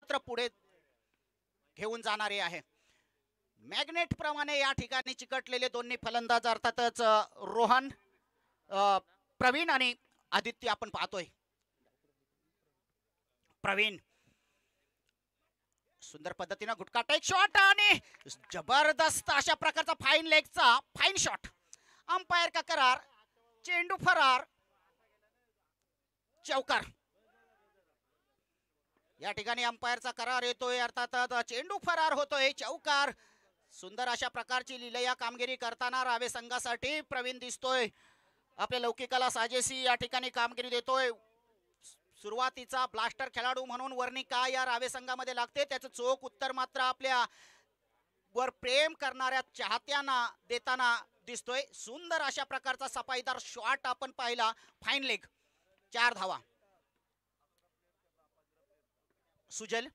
मात्र पुढे घेऊन जाणारे आहे मॅग्नेट प्रमाणे या ठिकाणी चिकटलेले दोन्ही फलंदाज अर्थातच रोहन प्रवीण आणि आदित्य आपण पाहतोय प्रवीण सुंदर पद्धतीनं गुटका टेक शॉट आणि जबरदस्त अशा प्रकारचा फाईन लेगचा फाईन शॉट अंपायर का करार चेंडू फरार चौकार या ठिकाणी अंपायरचा करार येतोय अर्थातच चेंडू फरार होतोय चौकार सुंदर अशा प्रकारची लिलया कामगिरी करताना रावे संघासाठी प्रवीण दिसतोय आपल्या लौकिकाला साजेसी या ठिकाणी कामगिरी देतोय सुरुवातीचा ब्लास्टर खेळाडू म्हणून वर्णिका या रावे संघामध्ये लागते त्याचं चोख उत्तर मात्र आपल्या वर प्रेम करणाऱ्या चाहत्यांना देताना दिसतोय सुंदर अशा प्रकारचा सफाईदार शॉट आपण पाहिला फाईन लेग चार धावा सुजल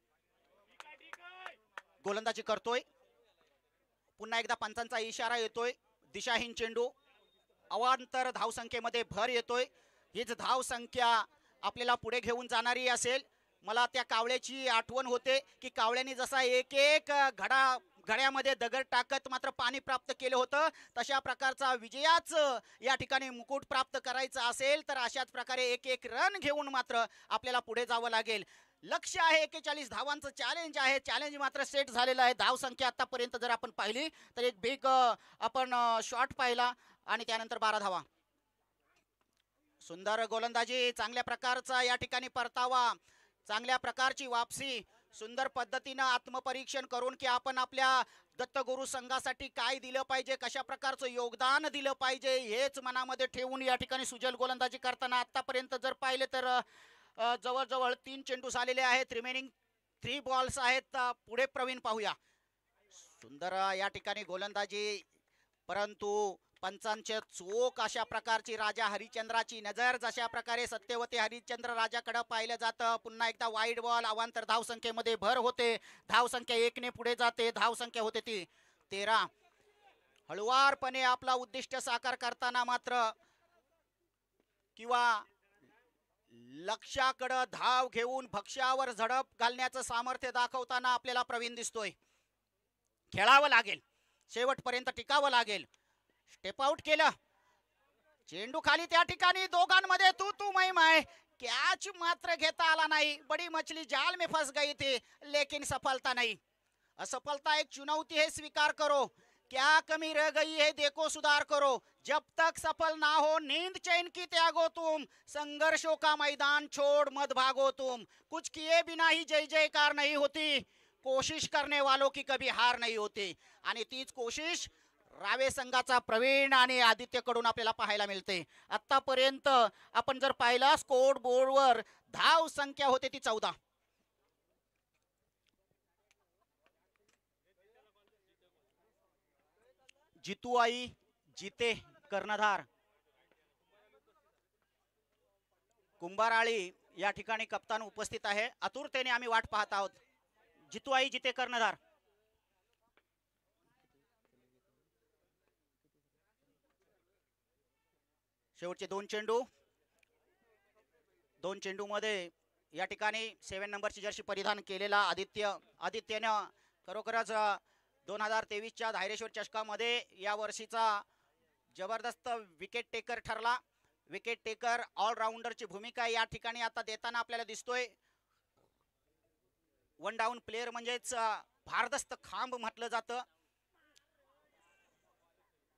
गोलंदाजी करतोय पुन्हा एकदा पंचांचा इशारा येतोय दिशाहीन चेंडू अवांतर धावसंख्येमध्ये भर येतोय हीच धावसंख्या आपल्याला पुढे घेऊन जाणारी असेल मला त्या कावळ्याची आठवण होते की कावळ्याने जसा एक एक घडा घड्यामध्ये दगड टाकत मात्र पाणी प्राप्त केलं होतं तशा प्रकारचा विजयाच या ठिकाणी मुकुट प्राप्त करायचा असेल तर अशाच प्रकारे एक एक रन घेऊन मात्र आपल्याला पुढे जावं लागेल लक्ष आहे एकेचाळीस धावांचं चॅलेंज आहे चॅलेंज मात्र सेट झालेलं आहे धाव संख्या आतापर्यंत जर आपण पाहिली तर एक बिग आपण शॉट पाहिला आणि त्यानंतर बारा धावा सुंदर गोलंदाजी चांगल्या प्रकारचा या ठिकाणी परतावा चांगल्या प्रकारची वापसी सुंदर पद्धतीनं आत्मपरीक्षण करून की आपण आपल्या दत्तगुरु संघासाठी काय दिलं पाहिजे कशा प्रकारचं योगदान दिलं पाहिजे हेच मनामध्ये ठेवून या ठिकाणी सुजल गोलंदाजी करताना आतापर्यंत जर पाहिले तर जवळजवळ तीन चेंडूस आलेले आहेत रिमेनिंग थ्री बॉल्स आहेत पुढे प्रवीण पाहूया सुंदर या ठिकाणी गोलंदाजी परंतु पंचांचे चोख अशा प्रकारची राजा हरिचंद्राची नजर जशा प्रकारे सत्यवती हरिचंद्र राजाकडे पाहिलं जातं पुन्हा एकदा वाईड बॉल अवांतर धावसंख्येमध्ये भर होते धावसंख्या एकने पुढे जाते धावसंख्या होते ती तेरा हळुवारपणे आपला उद्दिष्ट साकार करताना मात्र किंवा लक्षाकडं धाव घेऊन भक्ष्यावर झडप घालण्याचं सामर्थ्य दाखवताना आपल्याला प्रवीण दिसतोय खेळावं लागेल शेवटपर्यंत टिकावं लागेल स्टेप आउट केलं चेंडू खाली त्या ठिकाणी दोघांमध्ये तू तू मै माय कॅच मात्र घेता आला नाही बडी मछली जाल में फस गई थी लेकिन सफलता नाही असफलता एक चुनौती हे स्वीकार करो क्या कमी रह गई है देखो सुधार करो जब तक सफल ना हो नींद चैन की त्यागो तुम संघर्षों का मैदान छोड़ मत भागो तुम कुछ किए बिना ही जय जयकार नहीं होती कोशिश करने वालों की कभी हार नहीं होती आणि तीच कोशिश रावे संघाचा प्रवीण आणि आदित्यकडून आपल्याला पाहायला मिळते आतापर्यंत आपण जर पाहिला स्कोर बोर्डवर धाव संख्या होते ती चौदा जितू आई, जिते कर्णधार कुंभाराळी या ठिकाणी कप्तान उपस्थित आहे आतुरतेने आम्ही वाट पाहत आहोत जितू आई, जिते कर्णधार शेवटचे दोन चेंडू दोन चेंडू मध्ये या ठिकाणी सेवन नंबरची जर्शी परिधान केलेला आदित्य आदित्यनं खरोखरच दोन हजार तेवीसच्या धायरेश्वर चषकामध्ये या वर्षीचा जबरदस्त विकेट टेकर ठरला विकेट टेकर ऑलराऊंडरची भूमिका या ठिकाणी आता देताना आपल्याला दिसतोय वन डाऊन प्लेयर म्हणजेच भारदस्त खांब म्हटलं जातं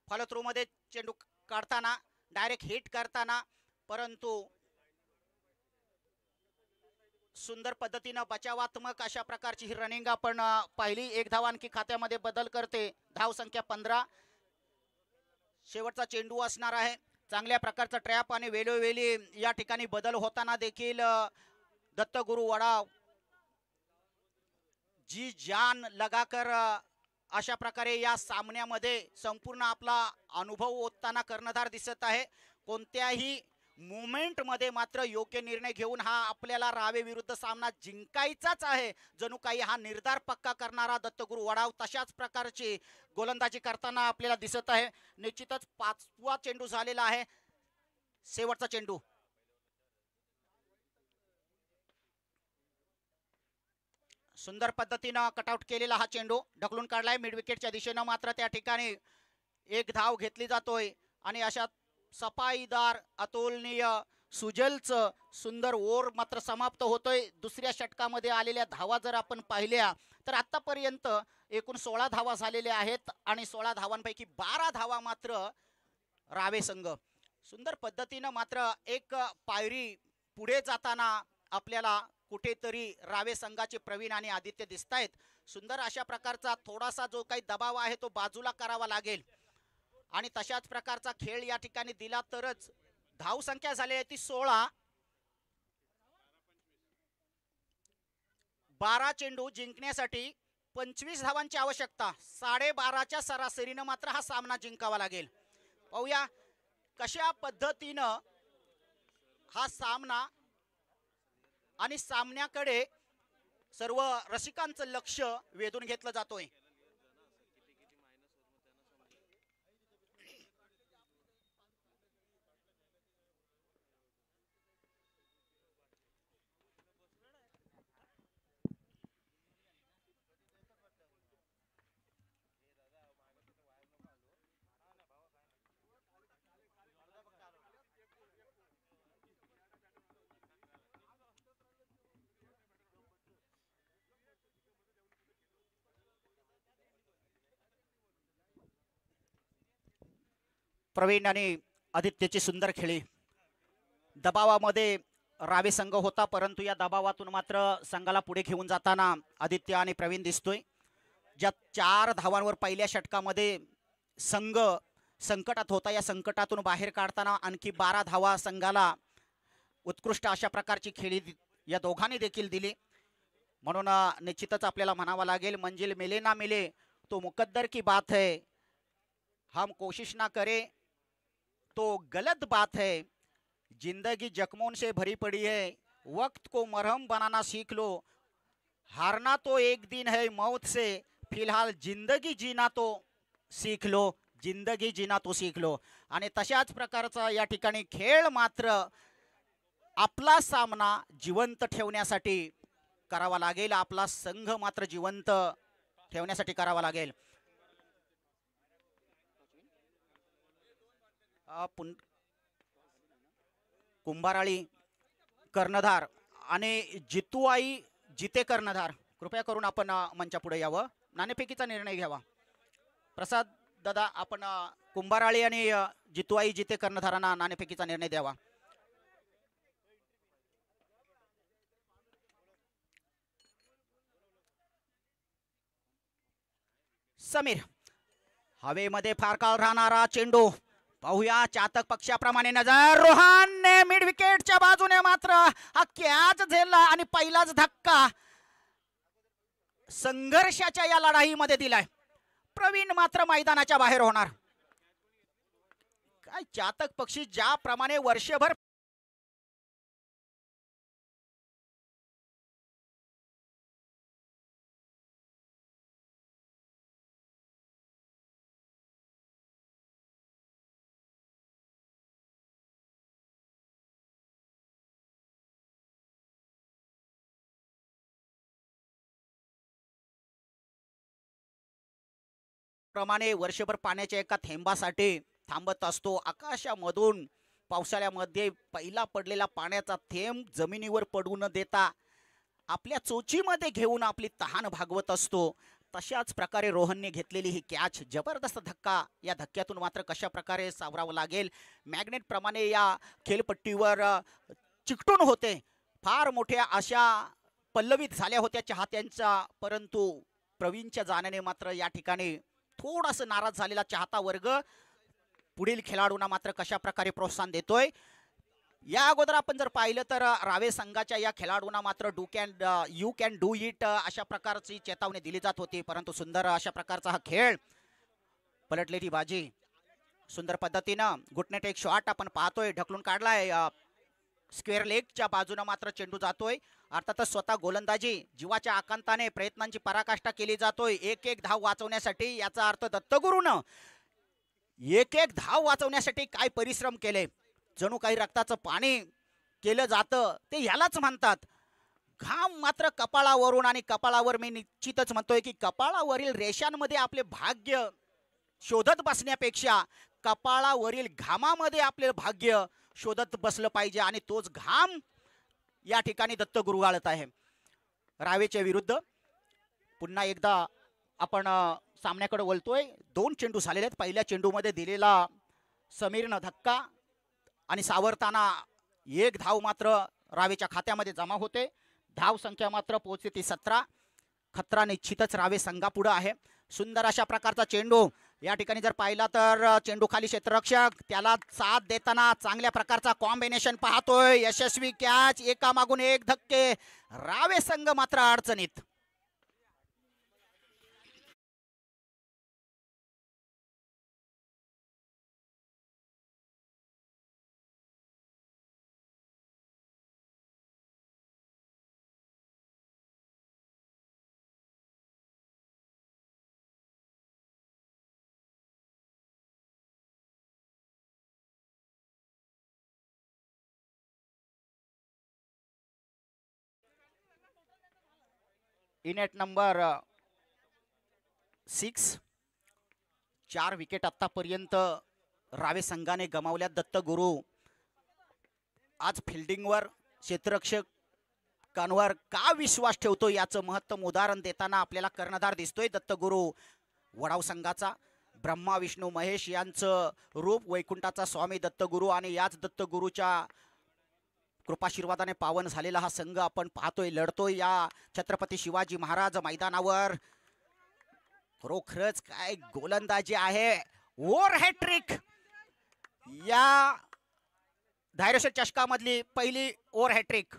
फॉलो थ्रू मध्ये चेंडू काढताना डायरेक्ट हिट करताना परंतु सुंदर पद्धतीनं बचावात्मक अशा प्रकारची ही रनिंग आपण पाहिली एक धाव आणखी खात्यामध्ये बदल करते धाव संख्या पंधरा शेवटचा चेंडू असणार आहे चांगल्या प्रकारचा ट्रॅप आणि वेळोवेळी या ठिकाणी बदल होताना देखील दत्तगुरु वडाव जी जान लगाकर अशा प्रकारे या सामन्यामध्ये संपूर्ण आपला अनुभव ओतताना कर्णधार दिसत आहे कोणत्याही मुमेंटमध्ये मात्र योग्य निर्णय घेऊन हा आपल्याला रावे विरुद्ध सामना जिंकायचाच आहे जणू काही हा निर्धार पक्का करणारा दत्तगुरु वडाव तशाच प्रकारची गोलंदाजी करताना आपल्याला दिसत आहे निश्चितच पाचवा चेंडू झालेला आहे शेवटचा चेंडू सुंदर पद्धतीनं कटआउट केलेला हा चेंडू ढकलून काढलाय मिड दिशेनं मात्र त्या ठिकाणी एक धाव घेतली जातोय आणि अशा सफाईदार अतुलनीय सुजलचं सुंदर ओर मात्र समाप्त होतोय दुसऱ्या षटकामध्ये आलेल्या धावा जर आपण पाहिल्या तर आतापर्यंत एकूण सोळा धावा झालेल्या आहेत आणि सोळा धावांपैकी बारा धावा मात्र रावे संघ सुंदर पद्धतीनं मात्र एक पायरी पुढे जाताना आपल्याला कुठेतरी रावे संघाचे प्रवीण आणि आदित्य दिसतायत सुंदर अशा प्रकारचा थोडासा जो काही दबाव आहे तो बाजूला करावा लागेल आणि तशाच प्रकारचा खेळ या ठिकाणी दिला तरच धाव संख्या झाली आहे ती सोळा बारा चेंडू जिंकण्यासाठी पंचवीस धावांची आवश्यकता साडेबाराच्या सरासरीनं मात्र हा सामना जिंकावा लागेल पाहूया कशा पद्धतीनं हा सामना आणि सामन्याकडे सर्व रसिकांचं लक्ष वेधून घेतलं जातोय प्रवीण आणि आदित्यची सुंदर खेळी दबावामध्ये रावे संघ होता परंतु या दबावातून मात्र संघाला पुढे घेऊन जाताना आदित्य आणि प्रवीण दिसतोय ज्या चार धावांवर पहिल्या षटकामध्ये संघ संकटात होता या संकटातून बाहेर काढताना आणखी बारा धावा संघाला उत्कृष्ट अशा प्रकारची खेळी या दोघांनी देखील दिली म्हणून निश्चितच आपल्याला म्हणावं लागेल मंजिल मिले ना मिले तो मुकद्दर की बात है हम कोशिश ना करे तो गलत बात है जिंदगी जख्मों से भरी पड़ी है वक्त को मरहम बनाना सीख लो हारना तो एक दिन है मौत से फिलहाल जिंदगी जीना तो सीख लो जिंदगी जीना तो सीख लो आणि तशाच प्रकारचा या ठिकाणी खेळ मात्र आपला सामना जिवंत ठेवण्यासाठी करावा लागेल आपला संघ मात्र जिवंत ठेवण्यासाठी करावा लागेल कुंभाराळी कर्णधार आणि जितुआई जिते कर्णधार कृपया करून आपण मंचापुढे यावं नाणेफेकीचा निर्णय घ्यावा प्रसाद दादा आपण कुंभाराळी आणि जितूआई जिते कर्णधारांना नाणेफेकीचा निर्णय द्यावा समीर हवेमध्ये फार काळ राहणारा चेंडू पाहूया चातक पक्षाप्रमाणे नजर रोहनने मिड विकेटच्या बाजूने मात्र हा कॅच झेलला आणि पहिलाच धक्का संघर्षाच्या या लढाईमध्ये दिलाय प्रवीण मात्र मैदानाच्या बाहेर होणार काय चातक पक्षी ज्याप्रमाणे वर्षभर प्रमाणे वर्षभर पाण्याच्या एका थेंबासाठी थांबत असतो आकाशामधून पावसाळ्यामध्ये पहिला पडलेला पाण्याचा थेंब जमिनीवर पडू न देता आपल्या चोचीमध्ये घेऊन आपली तहान भागवत असतो तशाच प्रकारे रोहनने घेतलेली ही कॅच जबरदस्त धक्का या धक्क्यातून मात्र कशा प्रकारे सावरावं लागेल मॅग्नेटप्रमाणे या खेळपट्टीवर चिकटून होते फार मोठ्या अशा पल्लवित झाल्या होत्या चाहत्यांचा परंतु प्रवीणच्या जाण्याने मात्र या ठिकाणी थोडासा नाराज झालेला चाहता वर्ग पुढील खेळाडूंना मात्र कशा प्रकारे प्रोत्साहन देतोय या अगोदर आपण जर पाहिलं तर रावे संघाच्या या खेळाडूंना मात्र do can you can do it अशा प्रकारची चेतावणी दिली जात होती परंतु सुंदर अशा प्रकारचा हा खेळ पलटलेली बाजी सुंदर पद्धतीनं गुटनेट एक शॉट आपण पाहतोय ढकलून काढलाय स्क्वेअर लेगच्या बाजूनं मात्र चेंडू जातोय अर्थातच स्वतः गोलंदाजी जीवाच्या आकांताने प्रयत्नांची पराकाष्ठा केली जातोय एक एक धाव वाचवण्यासाठी याचा अर्थ दत्तगुरुनं एक एक धाव वाचवण्यासाठी काय परिश्रम केले जणू काही रक्ताचं पाणी केलं जातं ते यालाच म्हणतात घाम मात्र कपाळावरून आणि कपाळावर मी निश्चितच म्हणतोय की कपाळावरील रेषांमध्ये आपले भाग्य शोधत बसण्यापेक्षा कपाळावरील घामामध्ये आपले भाग्य शोधत बसलं पाहिजे आणि तोच घाम या ठिकाणी दत्त गाळत आहे रावेच्या विरुद्ध पुन्हा एकदा आपण सामन्याकडे वळतोय दोन चेंडू झालेले आहेत पहिल्या चेंडूमध्ये दिलेला समीरनं धक्का आणि सावरताना एक धाव मात्र रावेच्या खात्यामध्ये जमा होते धाव संख्या मात्र पोहोचते ती सतरा खतरा निश्चितच रावे संघापुढं आहे सुंदर अशा प्रकारचा चेंडू या ठिकाणी जर पाहिला तर चेंडू खाली क्षेत्ररक्षक त्याला साथ देताना चांगल्या प्रकारचा कॉम्बिनेशन पाहतोय यशस्वी कॅच एका मागून एक धक्के रावे संघ मात्र अडचणीत इन नंबर सिक्स चार विकेट आत्तापर्यंत रावे संघाने गमावल्या दत्त गुरु आज फिल्डिंगवर क्षेत्ररक्षक का विश्वास ठेवतो याचं महत्तम उदाहरण देताना आपल्याला कर्णधार दिसतोय दत्तगुरु वडाव संघाचा ब्रह्मा विष्णू महेश यांचं रूप वैकुंठाचा स्वामी दत्तगुरु आणि याच दत्तगुरूच्या कृपाशीर्वादाने पावन झालेला हा संघ आपण पाहतोय लढतोय या छत्रपती शिवाजी महाराज मैदानावर खरोखरच काय गोलंदाजी आहे ओर हॅट्रिक या धायरोशेल चषकामधली पहिली ओर हॅट्रिक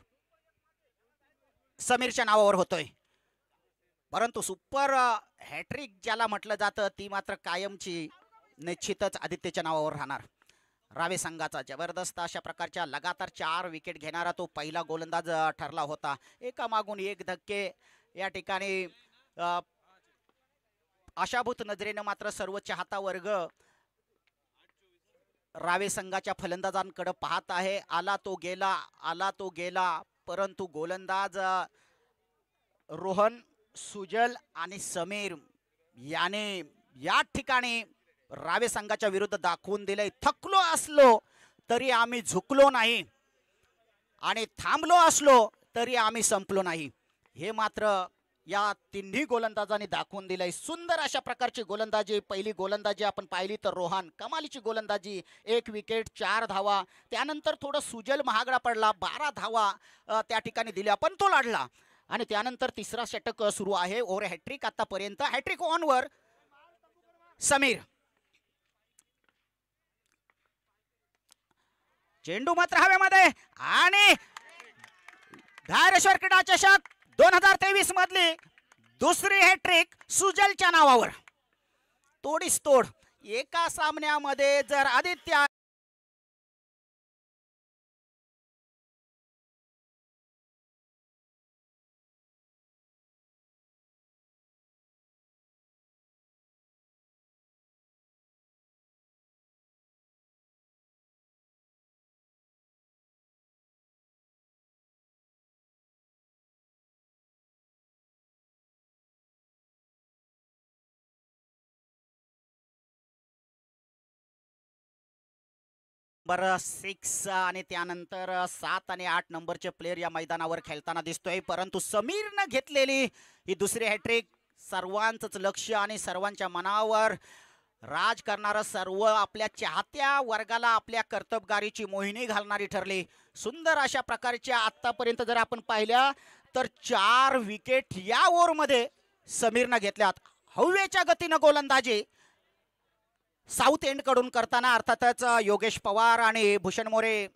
समीरच्या नावावर होतोय परंतु सुपर हॅट्रिक uh, ज्याला म्हटलं जातं ती मात्र कायमची निश्चितच आदित्यच्या नावावर राहणार रावे संघाचा जबरदस्त अशा प्रकारच्या लगातार चार विकेट घेणारा तो पहिला गोलंदाज ठरला होता एका एकामागून एक धक्के या ठिकाणी आशाभूत नजरेनं मात्र सर्व चाहता वर्ग रावे संघाच्या फलंदाजांकडे पाहत आहे आला तो गेला आला तो गेला परंतु गोलंदाज रोहन सुजल आणि समीर याने या ठिकाणी रावे संघाच्या विरुद्ध दाखवून दिले थकलो असलो तरी आम्ही झुकलो नाही आणि थांबलो असलो तरी आम्ही संपलो नाही हे मात्र या तिन्ही गोलंदाजांनी दाखवून दिलंय सुंदर अशा प्रकारची गोलंदाजी पहिली गोलंदाजी आपण पाहिली तर रोहन कमालीची गोलंदाजी एक विकेट चार धावा त्यानंतर थोडं सुजल महागडा पडला बारा धावा त्या ठिकाणी दिल्या पण तो लाडला आणि त्यानंतर तिसरा षटक सुरू आहे ओवर हॅट्रिक आतापर्यंत हॅट्रिक ऑनवर समीर चेंडू मात्र हवेमध्ये आणि धारेश्वर क्रीडा चषक दोन हजार तेवीस मधली दुसरी हॅट्रिक सुजलच्या नावावर तोडीस तोड एका सामन्यामध्ये जर आदित्य नंबर सिक्स आणि त्यानंतर सात आणि आठ नंबरचे प्लेयर या मैदानावर खेळताना दिसतोय परंतु समीरनं घेतलेली ही दुसरी हॅट्रिक सर्वांचंच लक्ष आणि सर्वांच्या मनावर राज करणारं सर्व आपल्या चाहत्या वर्गाला आपल्या कर्तबगारीची मोहिनी घालणारी ठरली सुंदर अशा प्रकारच्या आत्तापर्यंत जर आपण पाहिल्या तर चार विकेट या ओव्हरमध्ये समीरनं घेतल्यात हवेच्या गतीनं गोलंदाजी साऊथ कडून करताना अर्थातच योगेश पवार आणि भूषण मोरे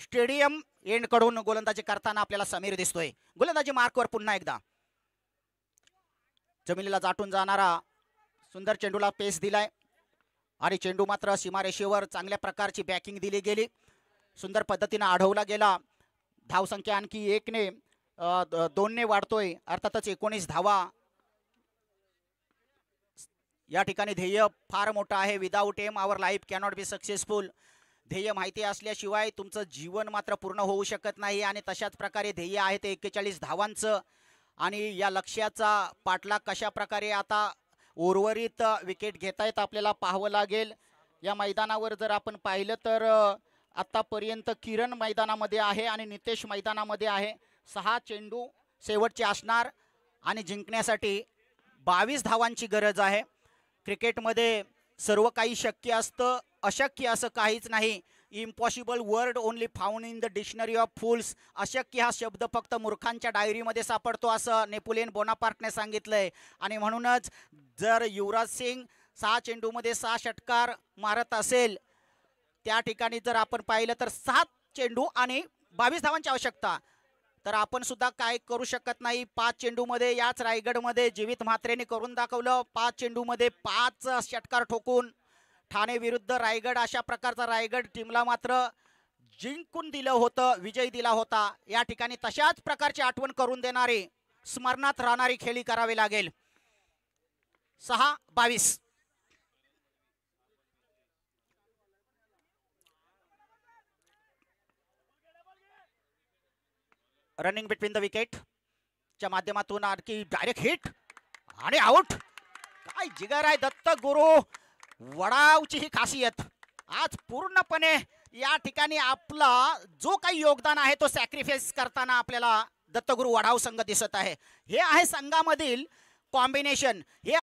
स्टेडियम एंड कडून गोलंदाजी करताना आपल्याला समीर दिसतोय गोलंदाजी मार्कवर पुन्हा एकदा जमिनीला जाटून जाणारा सुंदर चेंडूला पेस दिलाय आणि चेंडू मात्र सीमारेषेवर चांगल्या प्रकारची बॅकिंग दिली गेली सुंदर पद्धतीने आढवला गेला धावसंख्या आणखी एकने दोनने वाढतोय अर्थातच एकोणीस धावा या ठिकाणी ध्येय फार मोठं आहे without aim our life cannot be successful ध्येय माहिती असल्याशिवाय तुमचं जीवन मात्र पूर्ण होऊ शकत नाही आणि तशाच प्रकारे ध्येय आहे ते एक्केचाळीस धावांचं आणि या लक्ष्याचा पाठलाग कशा प्रकारे आता उर्वरित विकेट घेता येत आपल्याला पाहावं लागेल या मैदानावर जर आपण पाहिलं तर आत्तापर्यंत किरण मैदानामध्ये आहे आणि नितेश मैदानामध्ये आहे सहा चेंडू शेवटचे असणार आणि जिंकण्यासाठी बावीस धावांची गरज आहे क्रिकेटमध्ये सर्व काही शक्य असतं अशक्य असं काहीच नाही impossible word only found in the dictionary of fools अशक्य हा शब्द फक्त मूर्खांच्या डायरीमध्ये सापडतो असं नेपोलियन बोनापार्कने सांगितलं आहे आणि म्हणूनच जर युवराज सिंग सहा चेंडूमध्ये सहा षटकार मारत असेल त्या ठिकाणी जर आपण पाहिलं तर सात चेंडू आणि बावीस धावांची आवश्यकता तर आपण सुद्धा काय करू शकत नाही पाच चेंडूमध्ये याच रायगडमध्ये जीवित मात्रेने करून दाखवलं पाच चेंडूमध्ये पाच षटकार ठोकून ठाणे विरुद्ध रायगड अशा प्रकारचा रायगड टीमला मात्र जिंकून दिलं होतं विजय दिला होता या ठिकाणी तशाच प्रकारची आठवण करून देणारी स्मरणात राहणारी खेळी करावी लागेल सहा बावीस रनिंग बिटवीन द विकेट च्या माध्यमातून आणखी डायरेक्ट हिट आणि आउट काय जिगर आहे दत्त गुरु वडावची ही खासियत आज पूर्णपणे या ठिकाणी आपला जो काही योगदान आहे तो सॅक्रिफाईस करताना आपल्याला दत्तगुरु वडाव संघ दिसत आहे हे आहे संघामधील कॉम्बिनेशन हे